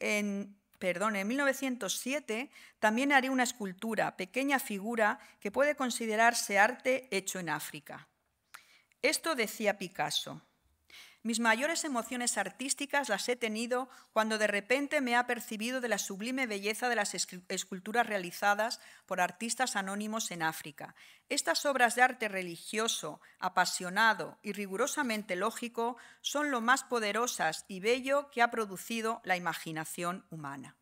D: en 1907 también haré una escultura, pequeña figura, que puede considerarse arte hecho en África. Esto decía Picasso. Mis mayores emociones artísticas las he tenido cuando de repente me ha percibido de la sublime belleza de las esculturas realizadas por artistas anónimos en África. Estas obras de arte religioso, apasionado y rigurosamente lógico son lo más poderosas y bello que ha producido la imaginación humana.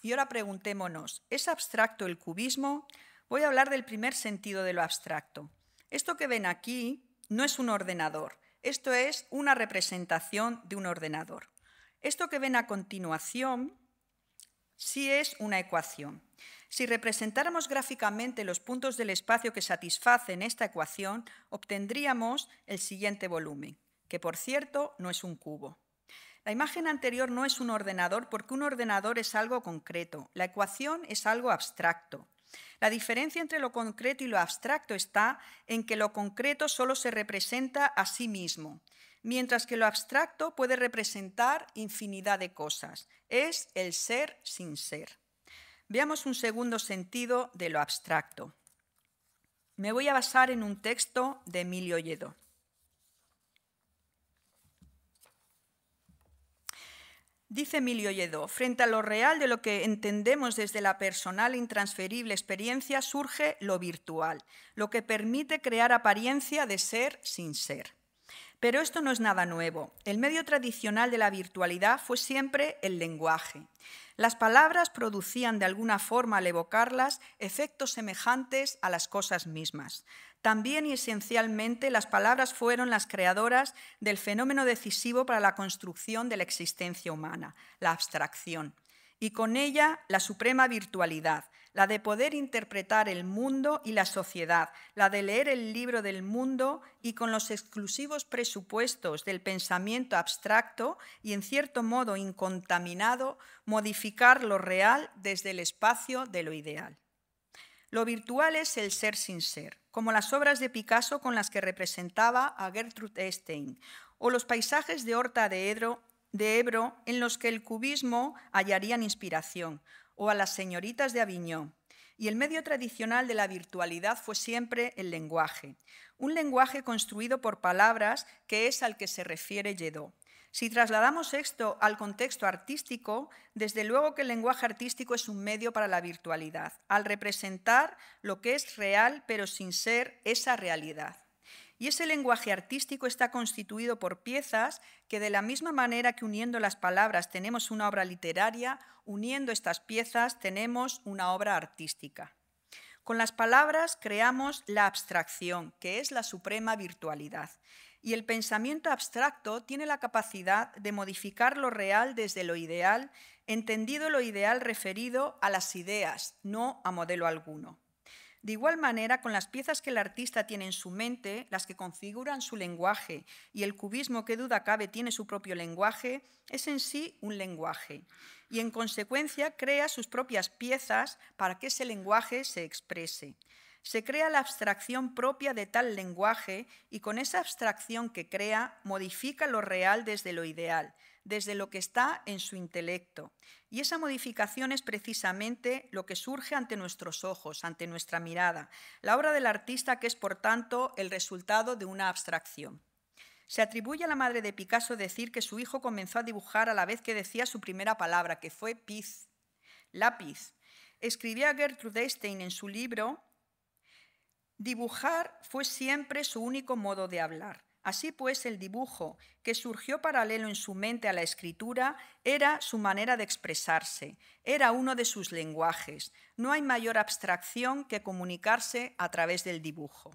D: Y ahora preguntémonos, ¿es abstracto el cubismo? Voy a hablar del primer sentido de lo abstracto. Esto que ven aquí no es un ordenador, esto es una representación de un ordenador. Esto que ven a continuación sí es una ecuación. Si representáramos gráficamente los puntos del espacio que satisfacen esta ecuación, obtendríamos el siguiente volumen, que por cierto no es un cubo. La imagen anterior no es un ordenador porque un ordenador es algo concreto, la ecuación es algo abstracto. La diferencia entre lo concreto y lo abstracto está en que lo concreto solo se representa a sí mismo, mientras que lo abstracto puede representar infinidad de cosas. Es el ser sin ser. Veamos un segundo sentido de lo abstracto. Me voy a basar en un texto de Emilio Yedo. Dice Emilio Yedo, frente a lo real de lo que entendemos desde la personal e intransferible experiencia surge lo virtual, lo que permite crear apariencia de ser sin ser. Pero esto no es nada nuevo. El medio tradicional de la virtualidad fue siempre el lenguaje. Las palabras producían de alguna forma al evocarlas efectos semejantes a las cosas mismas. También y esencialmente las palabras fueron las creadoras del fenómeno decisivo para la construcción de la existencia humana, la abstracción, y con ella la suprema virtualidad, la de poder interpretar el mundo y la sociedad, la de leer el libro del mundo y con los exclusivos presupuestos del pensamiento abstracto y en cierto modo incontaminado, modificar lo real desde el espacio de lo ideal. Lo virtual es el ser sin ser, como las obras de Picasso con las que representaba a Gertrude Stein, o los paisajes de Horta de, Edro, de Ebro en los que el cubismo hallaría inspiración, o a las señoritas de Aviñón. Y el medio tradicional de la virtualidad fue siempre el lenguaje, un lenguaje construido por palabras que es al que se refiere Yedo. Si trasladamos esto al contexto artístico, desde luego que el lenguaje artístico es un medio para la virtualidad, al representar lo que es real pero sin ser esa realidad. Y ese lenguaje artístico está constituido por piezas que de la misma manera que uniendo las palabras tenemos una obra literaria, uniendo estas piezas tenemos una obra artística. Con las palabras creamos la abstracción, que es la suprema virtualidad y el pensamiento abstracto tiene la capacidad de modificar lo real desde lo ideal, entendido lo ideal referido a las ideas, no a modelo alguno. De igual manera, con las piezas que el artista tiene en su mente, las que configuran su lenguaje y el cubismo que duda cabe tiene su propio lenguaje, es en sí un lenguaje. Y en consecuencia crea sus propias piezas para que ese lenguaje se exprese se crea la abstracción propia de tal lenguaje y con esa abstracción que crea modifica lo real desde lo ideal, desde lo que está en su intelecto. Y esa modificación es precisamente lo que surge ante nuestros ojos, ante nuestra mirada, la obra del artista que es, por tanto, el resultado de una abstracción. Se atribuye a la madre de Picasso decir que su hijo comenzó a dibujar a la vez que decía su primera palabra, que fue piz, lápiz. Escribía Gertrude Stein en su libro Dibujar fue siempre su único modo de hablar. Así pues, el dibujo, que surgió paralelo en su mente a la escritura, era su manera de expresarse, era uno de sus lenguajes. No hay mayor abstracción que comunicarse a través del dibujo.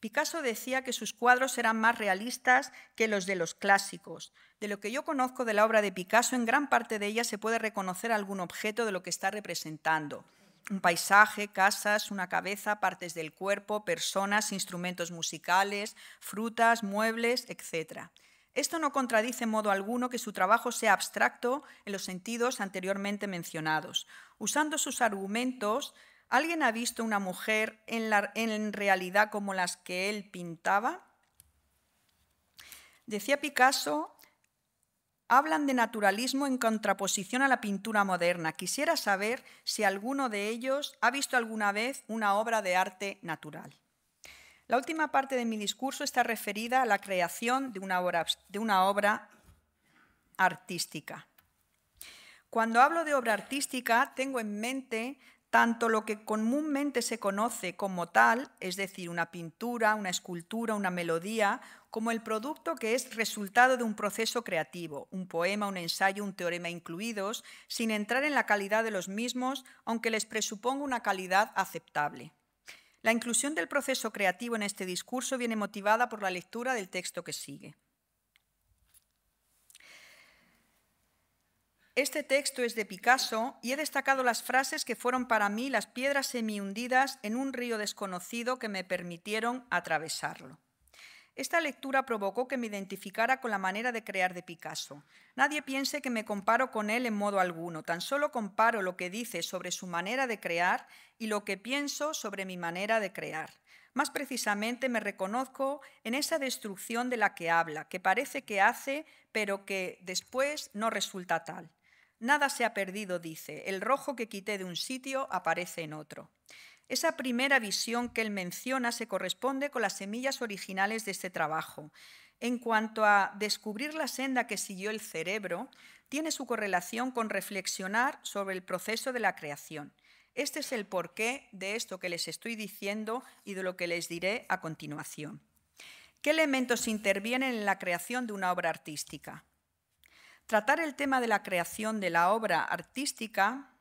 D: Picasso decía que sus cuadros eran más realistas que los de los clásicos. De lo que yo conozco de la obra de Picasso, en gran parte de ella se puede reconocer algún objeto de lo que está representando un paisaje, casas, una cabeza, partes del cuerpo, personas, instrumentos musicales, frutas, muebles, etc. Esto no contradice en modo alguno que su trabajo sea abstracto en los sentidos anteriormente mencionados. Usando sus argumentos, ¿alguien ha visto una mujer en, realidad como las que él pintaba? Decía Picasso hablan de naturalismo en contraposición a la pintura moderna. Quisiera saber si alguno de ellos ha visto alguna vez una obra de arte natural. La última parte de mi discurso está referida a la creación de una obra, de una obra artística. Cuando hablo de obra artística, tengo en mente tanto lo que comúnmente se conoce como tal, es decir, una pintura, una escultura, una melodía como el producto que es resultado de un proceso creativo, un poema, un ensayo, un teorema incluidos, sin entrar en la calidad de los mismos, aunque les presuponga una calidad aceptable. La inclusión del proceso creativo en este discurso viene motivada por la lectura del texto que sigue. Este texto es de Picasso y he destacado las frases que fueron para mí las piedras semihundidas en un río desconocido que me permitieron atravesarlo. Esta lectura provocó que me identificara con la manera de crear de Picasso. Nadie piense que me comparo con él en modo alguno, tan solo comparo lo que dice sobre su manera de crear y lo que pienso sobre mi manera de crear. Más precisamente me reconozco en esa destrucción de la que habla, que parece que hace, pero que después no resulta tal. Nada se ha perdido, dice, el rojo que quité de un sitio aparece en otro. Esa primera visión que él menciona se corresponde con las semillas originales de este trabajo. En cuanto a descubrir la senda que siguió el cerebro, tiene su correlación con reflexionar sobre el proceso de la creación. Este es el porqué de esto que les estoy diciendo y de lo que les diré a continuación. ¿Qué elementos intervienen en la creación de una obra artística? Tratar el tema de la creación de la obra artística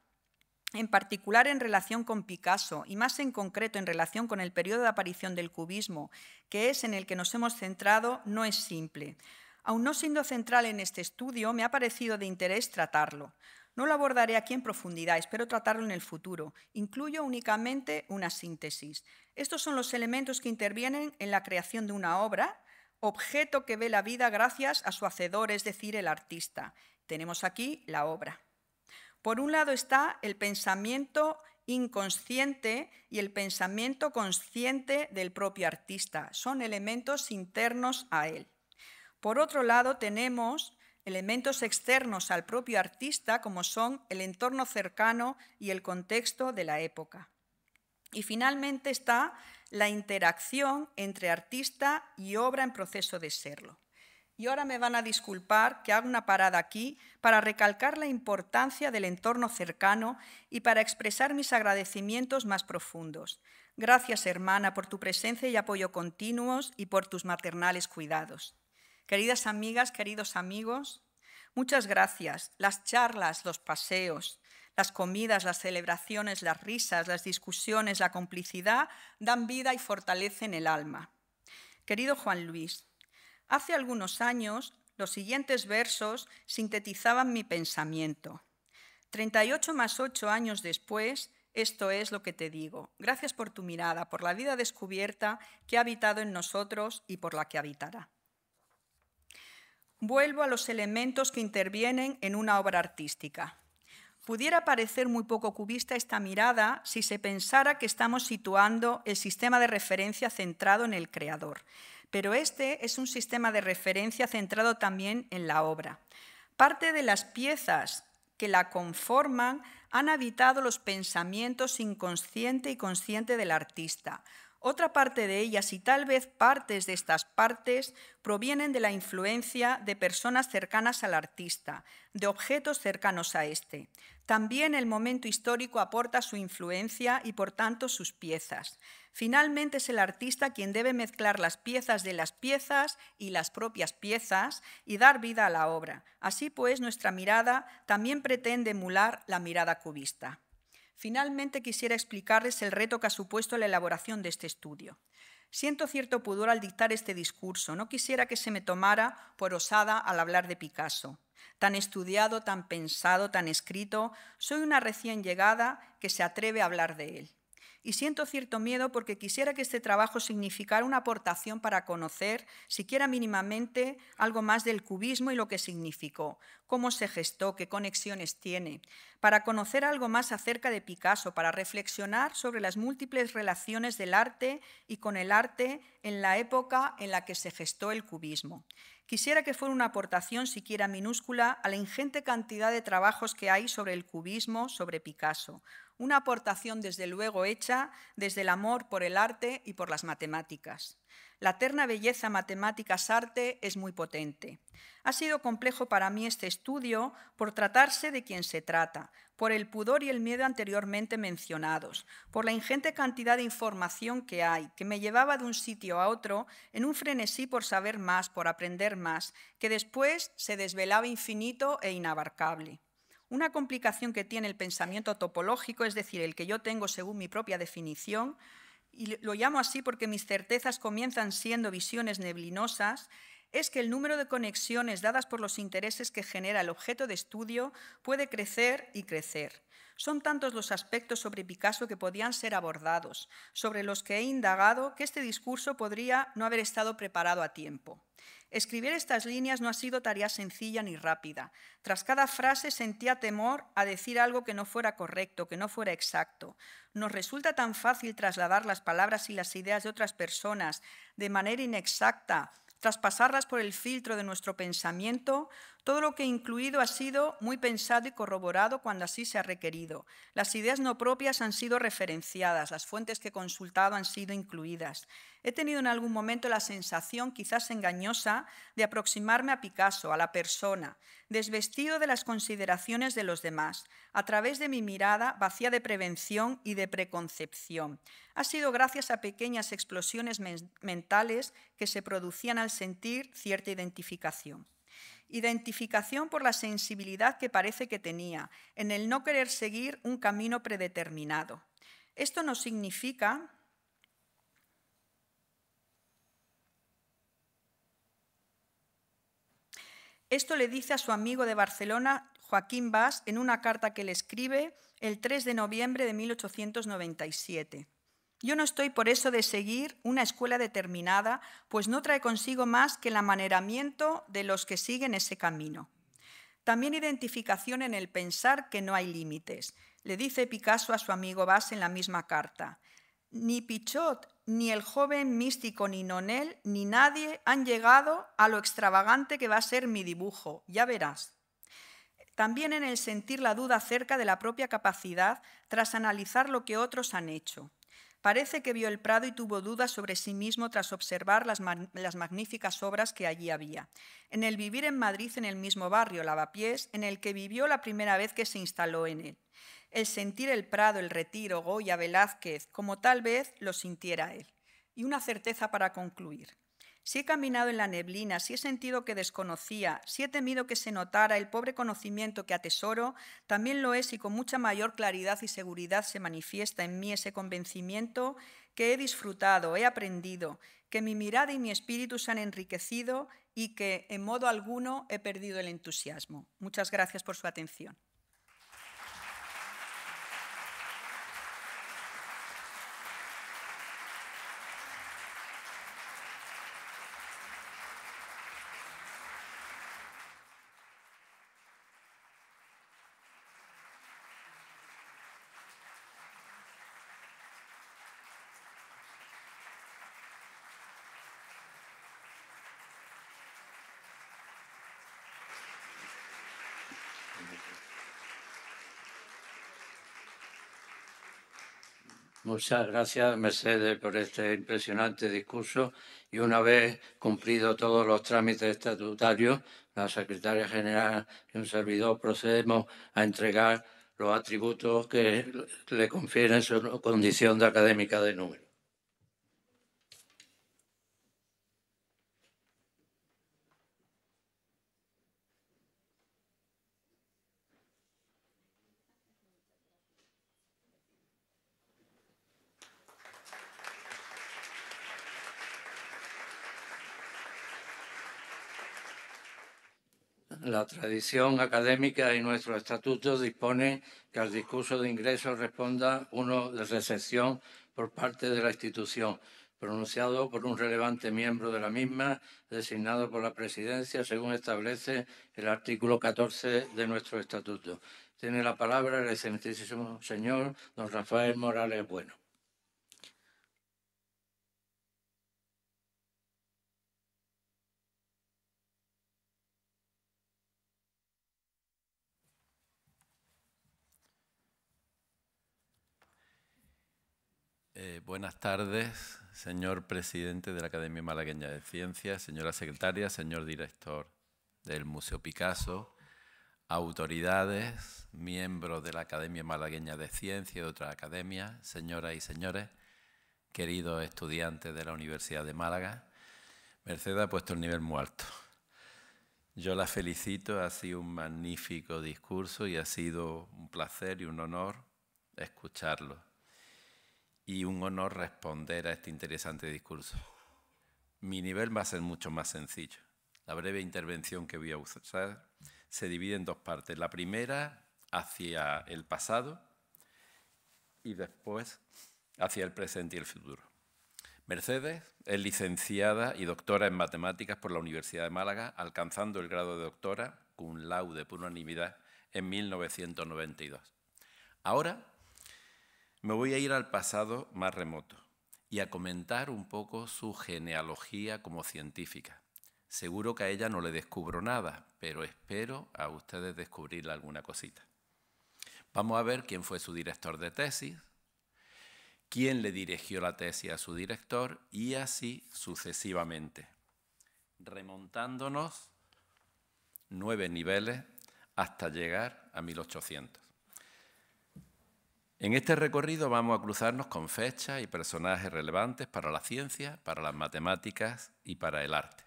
D: en particular en relación con Picasso y más en concreto en relación con el periodo de aparición del cubismo, que es en el que nos hemos centrado, no es simple. Aun no siendo central en este estudio, me ha parecido de interés tratarlo. No lo abordaré aquí en profundidad, espero tratarlo en el futuro. Incluyo únicamente una síntesis. Estos son los elementos que intervienen en la creación de una obra, objeto que ve la vida gracias a su hacedor, es decir, el artista. Tenemos aquí la obra. Por un lado está el pensamiento inconsciente y el pensamiento consciente del propio artista. Son elementos internos a él. Por otro lado, tenemos elementos externos al propio artista, como son el entorno cercano y el contexto de la época. Y finalmente está la interacción entre artista y obra en proceso de serlo. Y ahora me van a disculpar que haga una parada aquí para recalcar la importancia del entorno cercano y para expresar mis agradecimientos más profundos. Gracias, hermana, por tu presencia y apoyo continuos y por tus maternales cuidados. Queridas amigas, queridos amigos, muchas gracias. Las charlas, los paseos, las comidas, las celebraciones, las risas, las discusiones, la complicidad dan vida y fortalecen el alma. Querido Juan Luis, Hace algunos años, los siguientes versos sintetizaban mi pensamiento. 38 más 8 años después, esto es lo que te digo. Gracias por tu mirada, por la vida descubierta que ha habitado en nosotros y por la que habitará. Vuelvo a los elementos que intervienen en una obra artística. Pudiera parecer muy poco cubista esta mirada si se pensara que estamos situando el sistema de referencia centrado en el creador, pero este es un sistema de referencia centrado también en la obra. Parte de las piezas que la conforman han habitado los pensamientos inconsciente y consciente del artista, otra parte de ellas y tal vez partes de estas partes provienen de la influencia de personas cercanas al artista, de objetos cercanos a éste. También el momento histórico aporta su influencia y por tanto sus piezas. Finalmente es el artista quien debe mezclar las piezas de las piezas y las propias piezas y dar vida a la obra. Así pues, nuestra mirada también pretende emular la mirada cubista. Finalmente quisiera explicarles el reto que ha supuesto la elaboración de este estudio. Siento cierto pudor al dictar este discurso. No quisiera que se me tomara por osada al hablar de Picasso. Tan estudiado, tan pensado, tan escrito, soy una recién llegada que se atreve a hablar de él y siento cierto miedo porque quisiera que este trabajo significara una aportación para conocer, siquiera mínimamente, algo más del cubismo y lo que significó, cómo se gestó, qué conexiones tiene, para conocer algo más acerca de Picasso, para reflexionar sobre las múltiples relaciones del arte y con el arte en la época en la que se gestó el cubismo. Quisiera que fuera una aportación siquiera minúscula a la ingente cantidad de trabajos que hay sobre el cubismo, sobre Picasso. Una aportación desde luego hecha desde el amor por el arte y por las matemáticas. La terna belleza matemáticas-arte es muy potente. Ha sido complejo para mí este estudio por tratarse de quien se trata, por el pudor y el miedo anteriormente mencionados, por la ingente cantidad de información que hay, que me llevaba de un sitio a otro en un frenesí por saber más, por aprender más, que después se desvelaba infinito e inabarcable. Una complicación que tiene el pensamiento topológico, es decir, el que yo tengo según mi propia definición, y lo llamo así porque mis certezas comienzan siendo visiones neblinosas, es que el número de conexiones dadas por los intereses que genera el objeto de estudio puede crecer y crecer. Son tantos los aspectos sobre Picasso que podían ser abordados, sobre los que he indagado que este discurso podría no haber estado preparado a tiempo. Escribir estas líneas no ha sido tarea sencilla ni rápida. Tras cada frase sentía temor a decir algo que no fuera correcto, que no fuera exacto. Nos resulta tan fácil trasladar las palabras y las ideas de otras personas de manera inexacta, traspasarlas por el filtro de nuestro pensamiento, todo lo que he incluido ha sido muy pensado y corroborado cuando así se ha requerido. Las ideas no propias han sido referenciadas, las fuentes que he consultado han sido incluidas. He tenido en algún momento la sensación, quizás engañosa, de aproximarme a Picasso, a la persona, desvestido de las consideraciones de los demás, a través de mi mirada vacía de prevención y de preconcepción. Ha sido gracias a pequeñas explosiones mentales que se producían al sentir cierta identificación identificación por la sensibilidad que parece que tenía, en el no querer seguir un camino predeterminado. Esto no significa Esto le dice a su amigo de Barcelona, Joaquín Vaz, en una carta que le escribe el 3 de noviembre de 1897. Yo no estoy por eso de seguir una escuela determinada, pues no trae consigo más que el amaneramiento de los que siguen ese camino. También identificación en el pensar que no hay límites. Le dice Picasso a su amigo Bass en la misma carta. Ni Pichot, ni el joven místico, ni Nonel, ni nadie han llegado a lo extravagante que va a ser mi dibujo, ya verás. También en el sentir la duda acerca de la propia capacidad tras analizar lo que otros han hecho. Parece que vio el Prado y tuvo dudas sobre sí mismo tras observar las, magníficas obras que allí había. En el vivir en Madrid, en el mismo barrio Lavapiés, en el que vivió la primera vez que se instaló en él. El sentir el Prado, el Retiro, Goya, Velázquez, como tal vez lo sintiera él. Y una certeza para concluir. Si he caminado en la neblina, si he sentido que desconocía, si he temido que se notara el pobre conocimiento que atesoro, también lo es y con mucha mayor claridad y seguridad se manifiesta en mí ese convencimiento que he disfrutado, he aprendido, que mi mirada y mi espíritu se han enriquecido y que en modo alguno he perdido el entusiasmo. Muchas gracias por su atención.
B: Muchas gracias, Mercedes, por este impresionante discurso. Y una vez cumplido todos los trámites estatutarios, la secretaria general y un servidor procedemos a entregar los atributos que le confieren su condición de académica de número. la tradición académica y nuestro estatuto dispone que al discurso de ingreso responda uno de recepción por parte de la institución, pronunciado por un relevante miembro de la misma, designado por la Presidencia, según establece el artículo 14 de nuestro estatuto. Tiene la palabra el excelentísimo señor don Rafael Morales Bueno.
E: Eh, buenas tardes, señor presidente de la Academia Malagueña de Ciencias, señora secretaria, señor director del Museo Picasso, autoridades, miembros de la Academia Malagueña de Ciencias y de otras academias, señoras y señores, queridos estudiantes de la Universidad de Málaga. Merced ha puesto el nivel muy alto. Yo la felicito, ha sido un magnífico discurso y ha sido un placer y un honor escucharlo y un honor responder a este interesante discurso. Mi nivel va a ser mucho más sencillo. La breve intervención que voy a usar se divide en dos partes. La primera hacia el pasado y después hacia el presente y el futuro. Mercedes es licenciada y doctora en matemáticas por la Universidad de Málaga, alcanzando el grado de doctora cum laude por unanimidad en 1992. Ahora me voy a ir al pasado más remoto y a comentar un poco su genealogía como científica. Seguro que a ella no le descubro nada, pero espero a ustedes descubrirle alguna cosita. Vamos a ver quién fue su director de tesis, quién le dirigió la tesis a su director y así sucesivamente, remontándonos nueve niveles hasta llegar a 1800. En este recorrido vamos a cruzarnos con fechas y personajes relevantes para la ciencia, para las matemáticas y para el arte.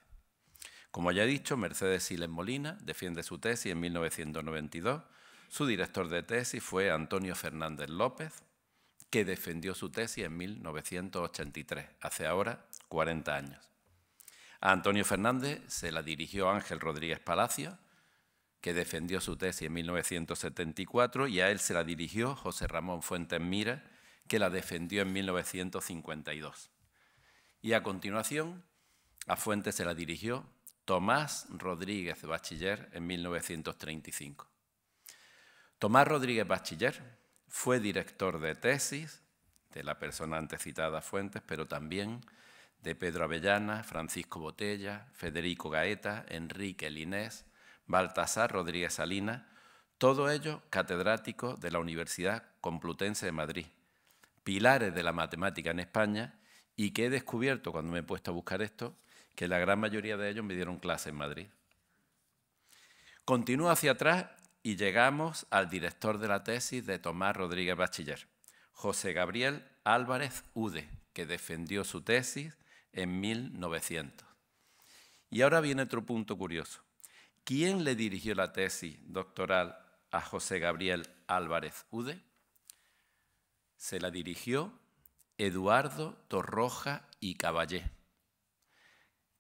E: Como ya he dicho, Mercedes Siles Molina defiende su tesis en 1992. Su director de tesis fue Antonio Fernández López, que defendió su tesis en 1983, hace ahora 40 años. A Antonio Fernández se la dirigió Ángel Rodríguez Palacio, que defendió su tesis en 1974 y a él se la dirigió José Ramón Fuentes Mira, que la defendió en 1952. Y a continuación, a Fuentes se la dirigió Tomás Rodríguez Bachiller en 1935. Tomás Rodríguez Bachiller fue director de tesis de la persona antes citada Fuentes, pero también de Pedro Avellana, Francisco Botella, Federico Gaeta, Enrique Linés, Baltasar Rodríguez Salinas, todos ellos catedráticos de la Universidad Complutense de Madrid, pilares de la matemática en España y que he descubierto cuando me he puesto a buscar esto, que la gran mayoría de ellos me dieron clase en Madrid. Continúo hacia atrás y llegamos al director de la tesis de Tomás Rodríguez Bachiller, José Gabriel Álvarez Ude, que defendió su tesis en 1900. Y ahora viene otro punto curioso. ¿Quién le dirigió la tesis doctoral a José Gabriel Álvarez Ude? Se la dirigió Eduardo Torroja y Caballé,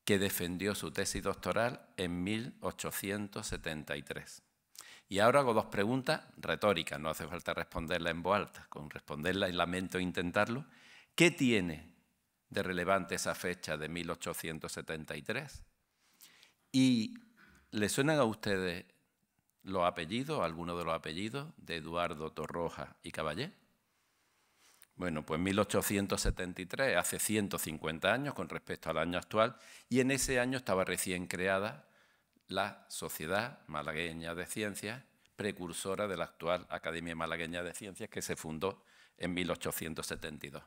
E: que defendió su tesis doctoral en 1873. Y ahora hago dos preguntas retóricas, no hace falta responderla en voz alta, con responderla y lamento intentarlo. ¿Qué tiene de relevante esa fecha de 1873? ¿Y ¿Le suenan a ustedes los apellidos, algunos de los apellidos de Eduardo Torroja y Caballé? Bueno, pues 1873, hace 150 años con respecto al año actual, y en ese año estaba recién creada la Sociedad Malagueña de Ciencias, precursora de la actual Academia Malagueña de Ciencias que se fundó en 1872.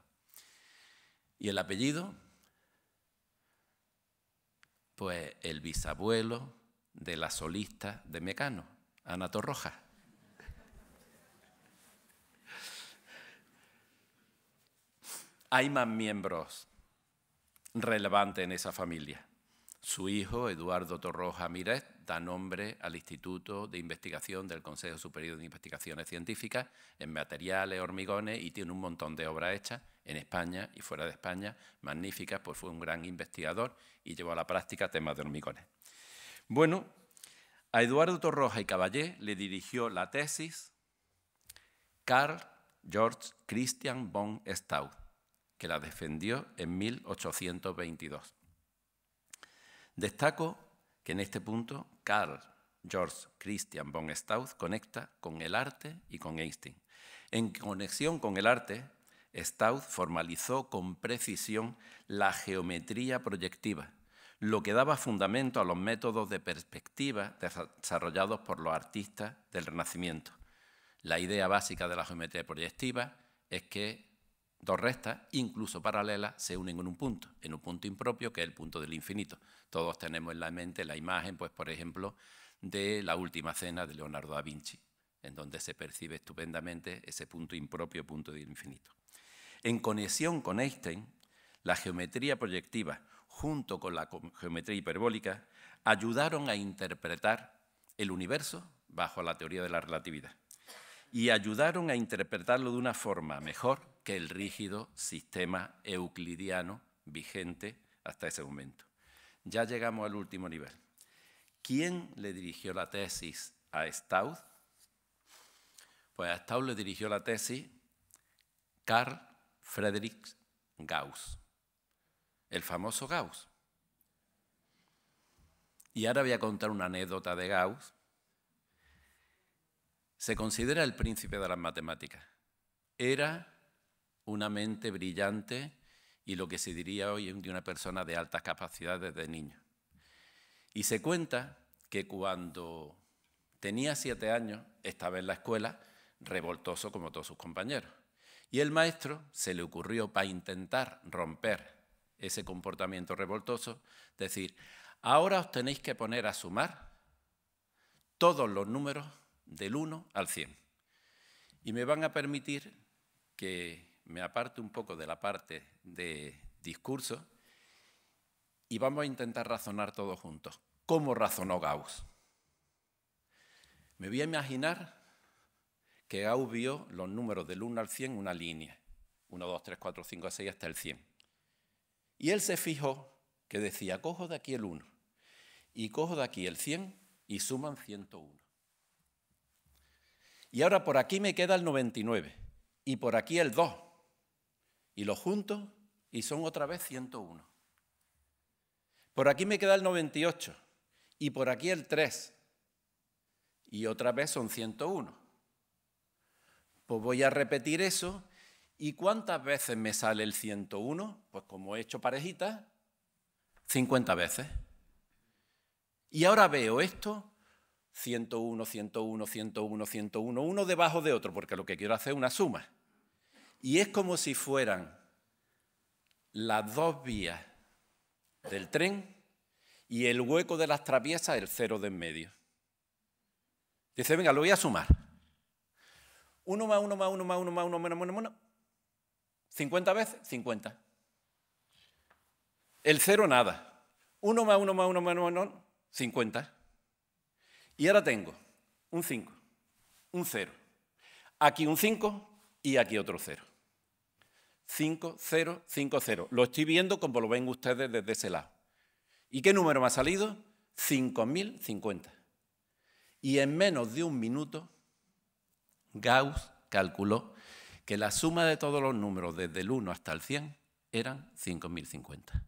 E: ¿Y el apellido? Pues el bisabuelo de la solista de Mecano, Ana Torroja. Hay más miembros relevantes en esa familia. Su hijo, Eduardo Torroja Miret, da nombre al Instituto de Investigación del Consejo Superior de Investigaciones Científicas en materiales, hormigones y tiene un montón de obras hechas en España y fuera de España, magníficas, pues fue un gran investigador y llevó a la práctica temas de hormigones. Bueno, a Eduardo Torroja y Caballé le dirigió la tesis Carl George Christian von Staud, que la defendió en 1822. Destaco que en este punto Carl George Christian von Staud conecta con el arte y con Einstein. En conexión con el arte, Staudt formalizó con precisión la geometría proyectiva, lo que daba fundamento a los métodos de perspectiva desarrollados por los artistas del Renacimiento. La idea básica de la geometría proyectiva es que dos rectas, incluso paralelas, se unen en un punto, en un punto impropio que es el punto del infinito. Todos tenemos en la mente la imagen, pues, por ejemplo, de la última cena de Leonardo da Vinci, en donde se percibe estupendamente ese punto impropio, punto del infinito. En conexión con Einstein, la geometría proyectiva junto con la geometría hiperbólica, ayudaron a interpretar el universo bajo la teoría de la relatividad y ayudaron a interpretarlo de una forma mejor que el rígido sistema euclidiano vigente hasta ese momento. Ya llegamos al último nivel. ¿Quién le dirigió la tesis a Staud? Pues a Staud le dirigió la tesis Carl Friedrich Gauss el famoso Gauss. Y ahora voy a contar una anécdota de Gauss. Se considera el príncipe de las matemáticas. Era una mente brillante y lo que se diría hoy de una persona de altas capacidades de niño. Y se cuenta que cuando tenía siete años estaba en la escuela revoltoso como todos sus compañeros. Y el maestro se le ocurrió para intentar romper ese comportamiento revoltoso, decir, ahora os tenéis que poner a sumar todos los números del 1 al 100. Y me van a permitir que me aparte un poco de la parte de discurso y vamos a intentar razonar todos juntos. ¿Cómo razonó Gauss? Me voy a imaginar que Gauss vio los números del 1 al 100 una línea. 1, 2, 3, 4, 5, 6 hasta el 100. Y él se fijó que decía, cojo de aquí el 1 y cojo de aquí el 100 y suman 101. Y ahora por aquí me queda el 99 y por aquí el 2. Y lo junto y son otra vez 101. Por aquí me queda el 98 y por aquí el 3. Y otra vez son 101. Pues voy a repetir eso ¿Y cuántas veces me sale el 101? Pues como he hecho parejitas, 50 veces. Y ahora veo esto, 101, 101, 101, 101, uno debajo de otro, porque lo que quiero hacer es una suma. Y es como si fueran las dos vías del tren y el hueco de las traviesas, el cero de en medio. Dice, venga, lo voy a sumar. Uno más uno más uno más uno más uno menos menos menos. 50 veces, 50. El cero, nada. 1 más 1 más 1 más 1, 50. Y ahora tengo un 5, un 0. Aquí un 5 y aquí otro 0. 5, 0, 5, 0. Lo estoy viendo como lo ven ustedes desde ese lado. ¿Y qué número me ha salido? 5.050. Y en menos de un minuto, Gauss calculó que la suma de todos los números desde el 1 hasta el 100 eran 5.050.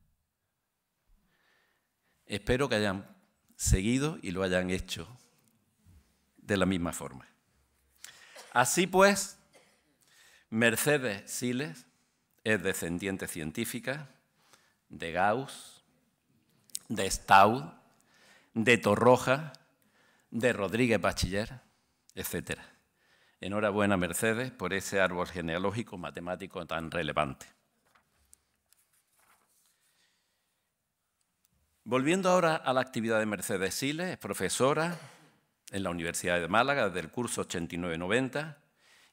E: Espero que hayan seguido y lo hayan hecho de la misma forma. Así pues, Mercedes Siles es descendiente científica de Gauss, de Staud, de Torroja, de Rodríguez Bachiller, etcétera. Enhorabuena, Mercedes, por ese árbol genealógico matemático tan relevante. Volviendo ahora a la actividad de Mercedes Siles, es profesora en la Universidad de Málaga desde el curso 89-90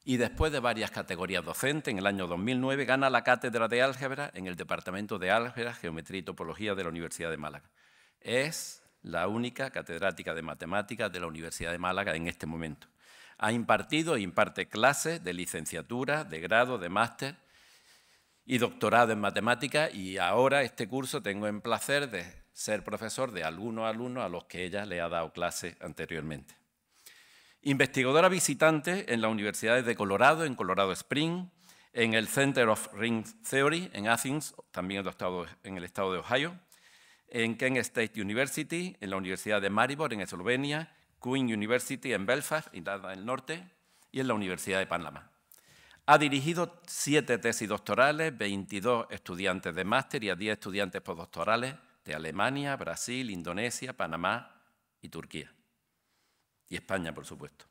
E: y después de varias categorías docentes, en el año 2009 gana la cátedra de álgebra en el Departamento de Álgebra, Geometría y Topología de la Universidad de Málaga. Es la única catedrática de matemáticas de la Universidad de Málaga en este momento. Ha impartido e imparte clases de licenciatura, de grado, de máster y doctorado en matemáticas y ahora este curso tengo el placer de ser profesor de algunos alumnos a los que ella le ha dado clase anteriormente. Investigadora visitante en las universidades de Colorado, en Colorado Spring, en el Center of Ring Theory en Athens, también en el estado de Ohio, en Kent State University, en la Universidad de Maribor, en Eslovenia, Queen University en Belfast, Irlanda del Norte, y en la Universidad de Panamá. Ha dirigido siete tesis doctorales, 22 estudiantes de máster y a 10 estudiantes postdoctorales de Alemania, Brasil, Indonesia, Panamá y Turquía. Y España, por supuesto.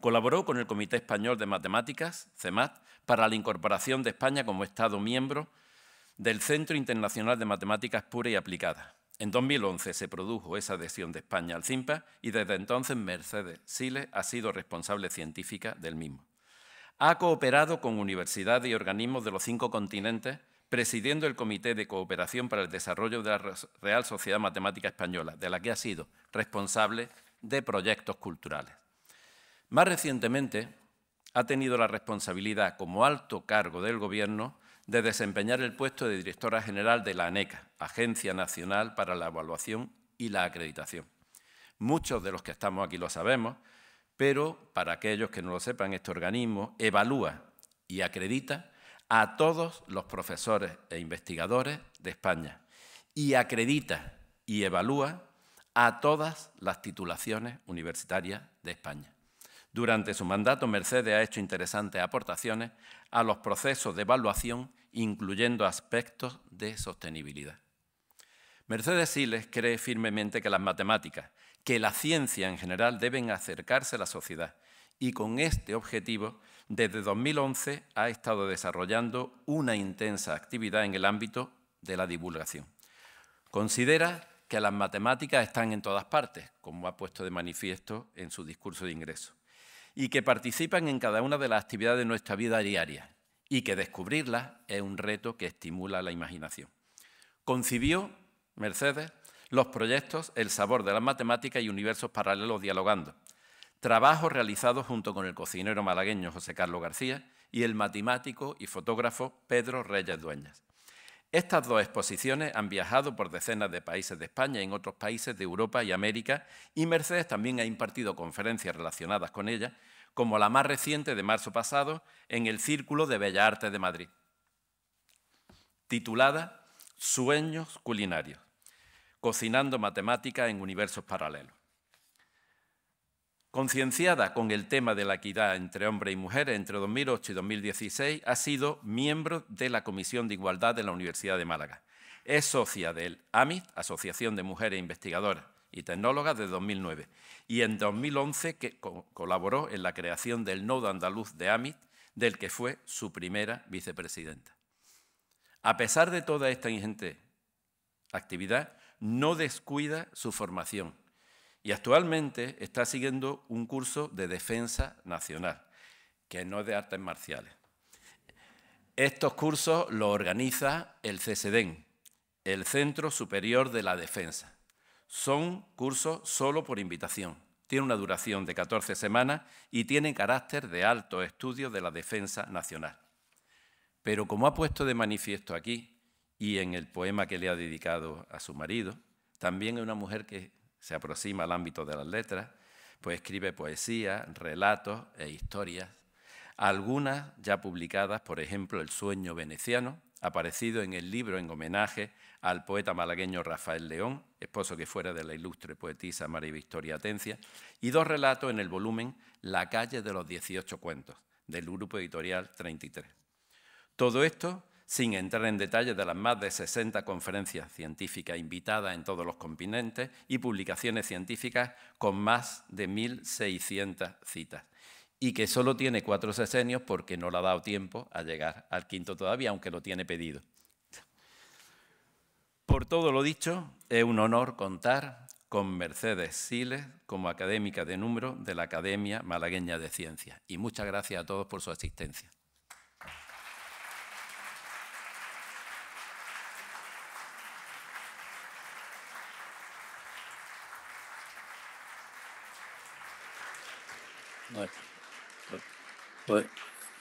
E: Colaboró con el Comité Español de Matemáticas, CEMAT, para la incorporación de España como Estado miembro del Centro Internacional de Matemáticas Pura y Aplicada, en 2011 se produjo esa adhesión de España al CIMPA y desde entonces Mercedes Siles ha sido responsable científica del mismo. Ha cooperado con universidades y organismos de los cinco continentes, presidiendo el Comité de Cooperación para el Desarrollo de la Real Sociedad Matemática Española, de la que ha sido responsable de proyectos culturales. Más recientemente, ha tenido la responsabilidad como alto cargo del Gobierno de desempeñar el puesto de directora general de la ANECA, Agencia Nacional para la Evaluación y la Acreditación. Muchos de los que estamos aquí lo sabemos, pero para aquellos que no lo sepan, este organismo evalúa y acredita a todos los profesores e investigadores de España y acredita y evalúa a todas las titulaciones universitarias de España. Durante su mandato, Mercedes ha hecho interesantes aportaciones a los procesos de evaluación, incluyendo aspectos de sostenibilidad. Mercedes Siles cree firmemente que las matemáticas, que la ciencia en general deben acercarse a la sociedad y con este objetivo, desde 2011 ha estado desarrollando una intensa actividad en el ámbito de la divulgación. Considera que las matemáticas están en todas partes, como ha puesto de manifiesto en su discurso de ingreso y que participan en cada una de las actividades de nuestra vida diaria y que descubrirlas es un reto que estimula la imaginación. Concibió Mercedes los proyectos El sabor de la matemática y universos paralelos dialogando, trabajos realizados junto con el cocinero malagueño José Carlos García y el matemático y fotógrafo Pedro Reyes Dueñas. Estas dos exposiciones han viajado por decenas de países de España y en otros países de Europa y América, y Mercedes también ha impartido conferencias relacionadas con ellas, como la más reciente de marzo pasado en el Círculo de Bellas Artes de Madrid, titulada Sueños culinarios, cocinando matemáticas en universos paralelos. Concienciada con el tema de la equidad entre hombres y mujeres entre 2008 y 2016, ha sido miembro de la Comisión de Igualdad de la Universidad de Málaga. Es socia del AMIT, Asociación de Mujeres Investigadoras y Tecnólogas, de 2009. Y en 2011 que colaboró en la creación del Nodo Andaluz de AMIT, del que fue su primera vicepresidenta. A pesar de toda esta ingente actividad, no descuida su formación y actualmente está siguiendo un curso de defensa nacional, que no es de artes marciales. Estos cursos los organiza el CSDEN, el Centro Superior de la Defensa. Son cursos solo por invitación. tienen una duración de 14 semanas y tienen carácter de alto estudio de la defensa nacional. Pero como ha puesto de manifiesto aquí y en el poema que le ha dedicado a su marido, también es una mujer que se aproxima al ámbito de las letras, pues escribe poesía, relatos e historias, algunas ya publicadas, por ejemplo, El sueño veneciano, aparecido en el libro en homenaje al poeta malagueño Rafael León, esposo que fuera de la ilustre poetisa María Victoria Atencia, y dos relatos en el volumen La calle de los 18 cuentos, del grupo editorial 33. Todo esto sin entrar en detalle de las más de 60 conferencias científicas invitadas en todos los continentes y publicaciones científicas con más de 1.600 citas. Y que solo tiene cuatro sesenios porque no le ha dado tiempo a llegar al quinto todavía, aunque lo tiene pedido. Por todo lo dicho, es un honor contar con Mercedes Siles como académica de número de la Academia Malagueña de Ciencias. Y muchas gracias a todos por su asistencia.
B: Bueno, pues,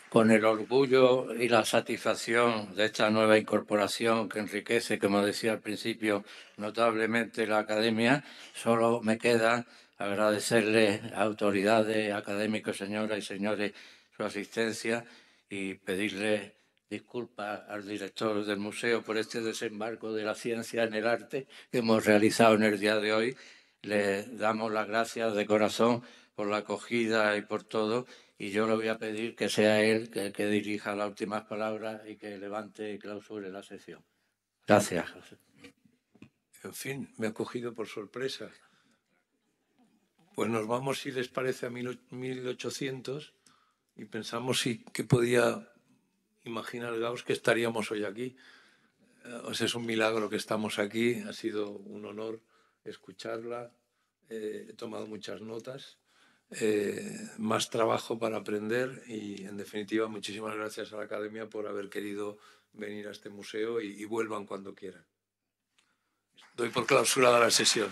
B: con el orgullo y la satisfacción de esta nueva incorporación que enriquece, como decía al principio, notablemente la academia, solo me queda agradecerle a autoridades, académicos, señoras y señores, su asistencia y pedirle disculpas al director del museo por este desembarco de la ciencia en el arte que hemos realizado en el día de hoy. Le damos las gracias de corazón por la acogida y por todo. Y yo le voy a pedir que sea él que, que dirija las últimas palabras y que levante y clausure la sesión. Gracias,
A: En fin, me ha cogido por sorpresa. Pues nos vamos, si les parece, a 1800 y pensamos si que podía imaginar Gauss que estaríamos hoy aquí. Eh, o es un milagro que estamos aquí, ha sido un honor escucharla, eh, he tomado muchas notas eh, más trabajo para aprender y, en definitiva, muchísimas gracias a la Academia por haber querido venir a este museo y, y vuelvan cuando quieran. Doy por clausurada la sesión.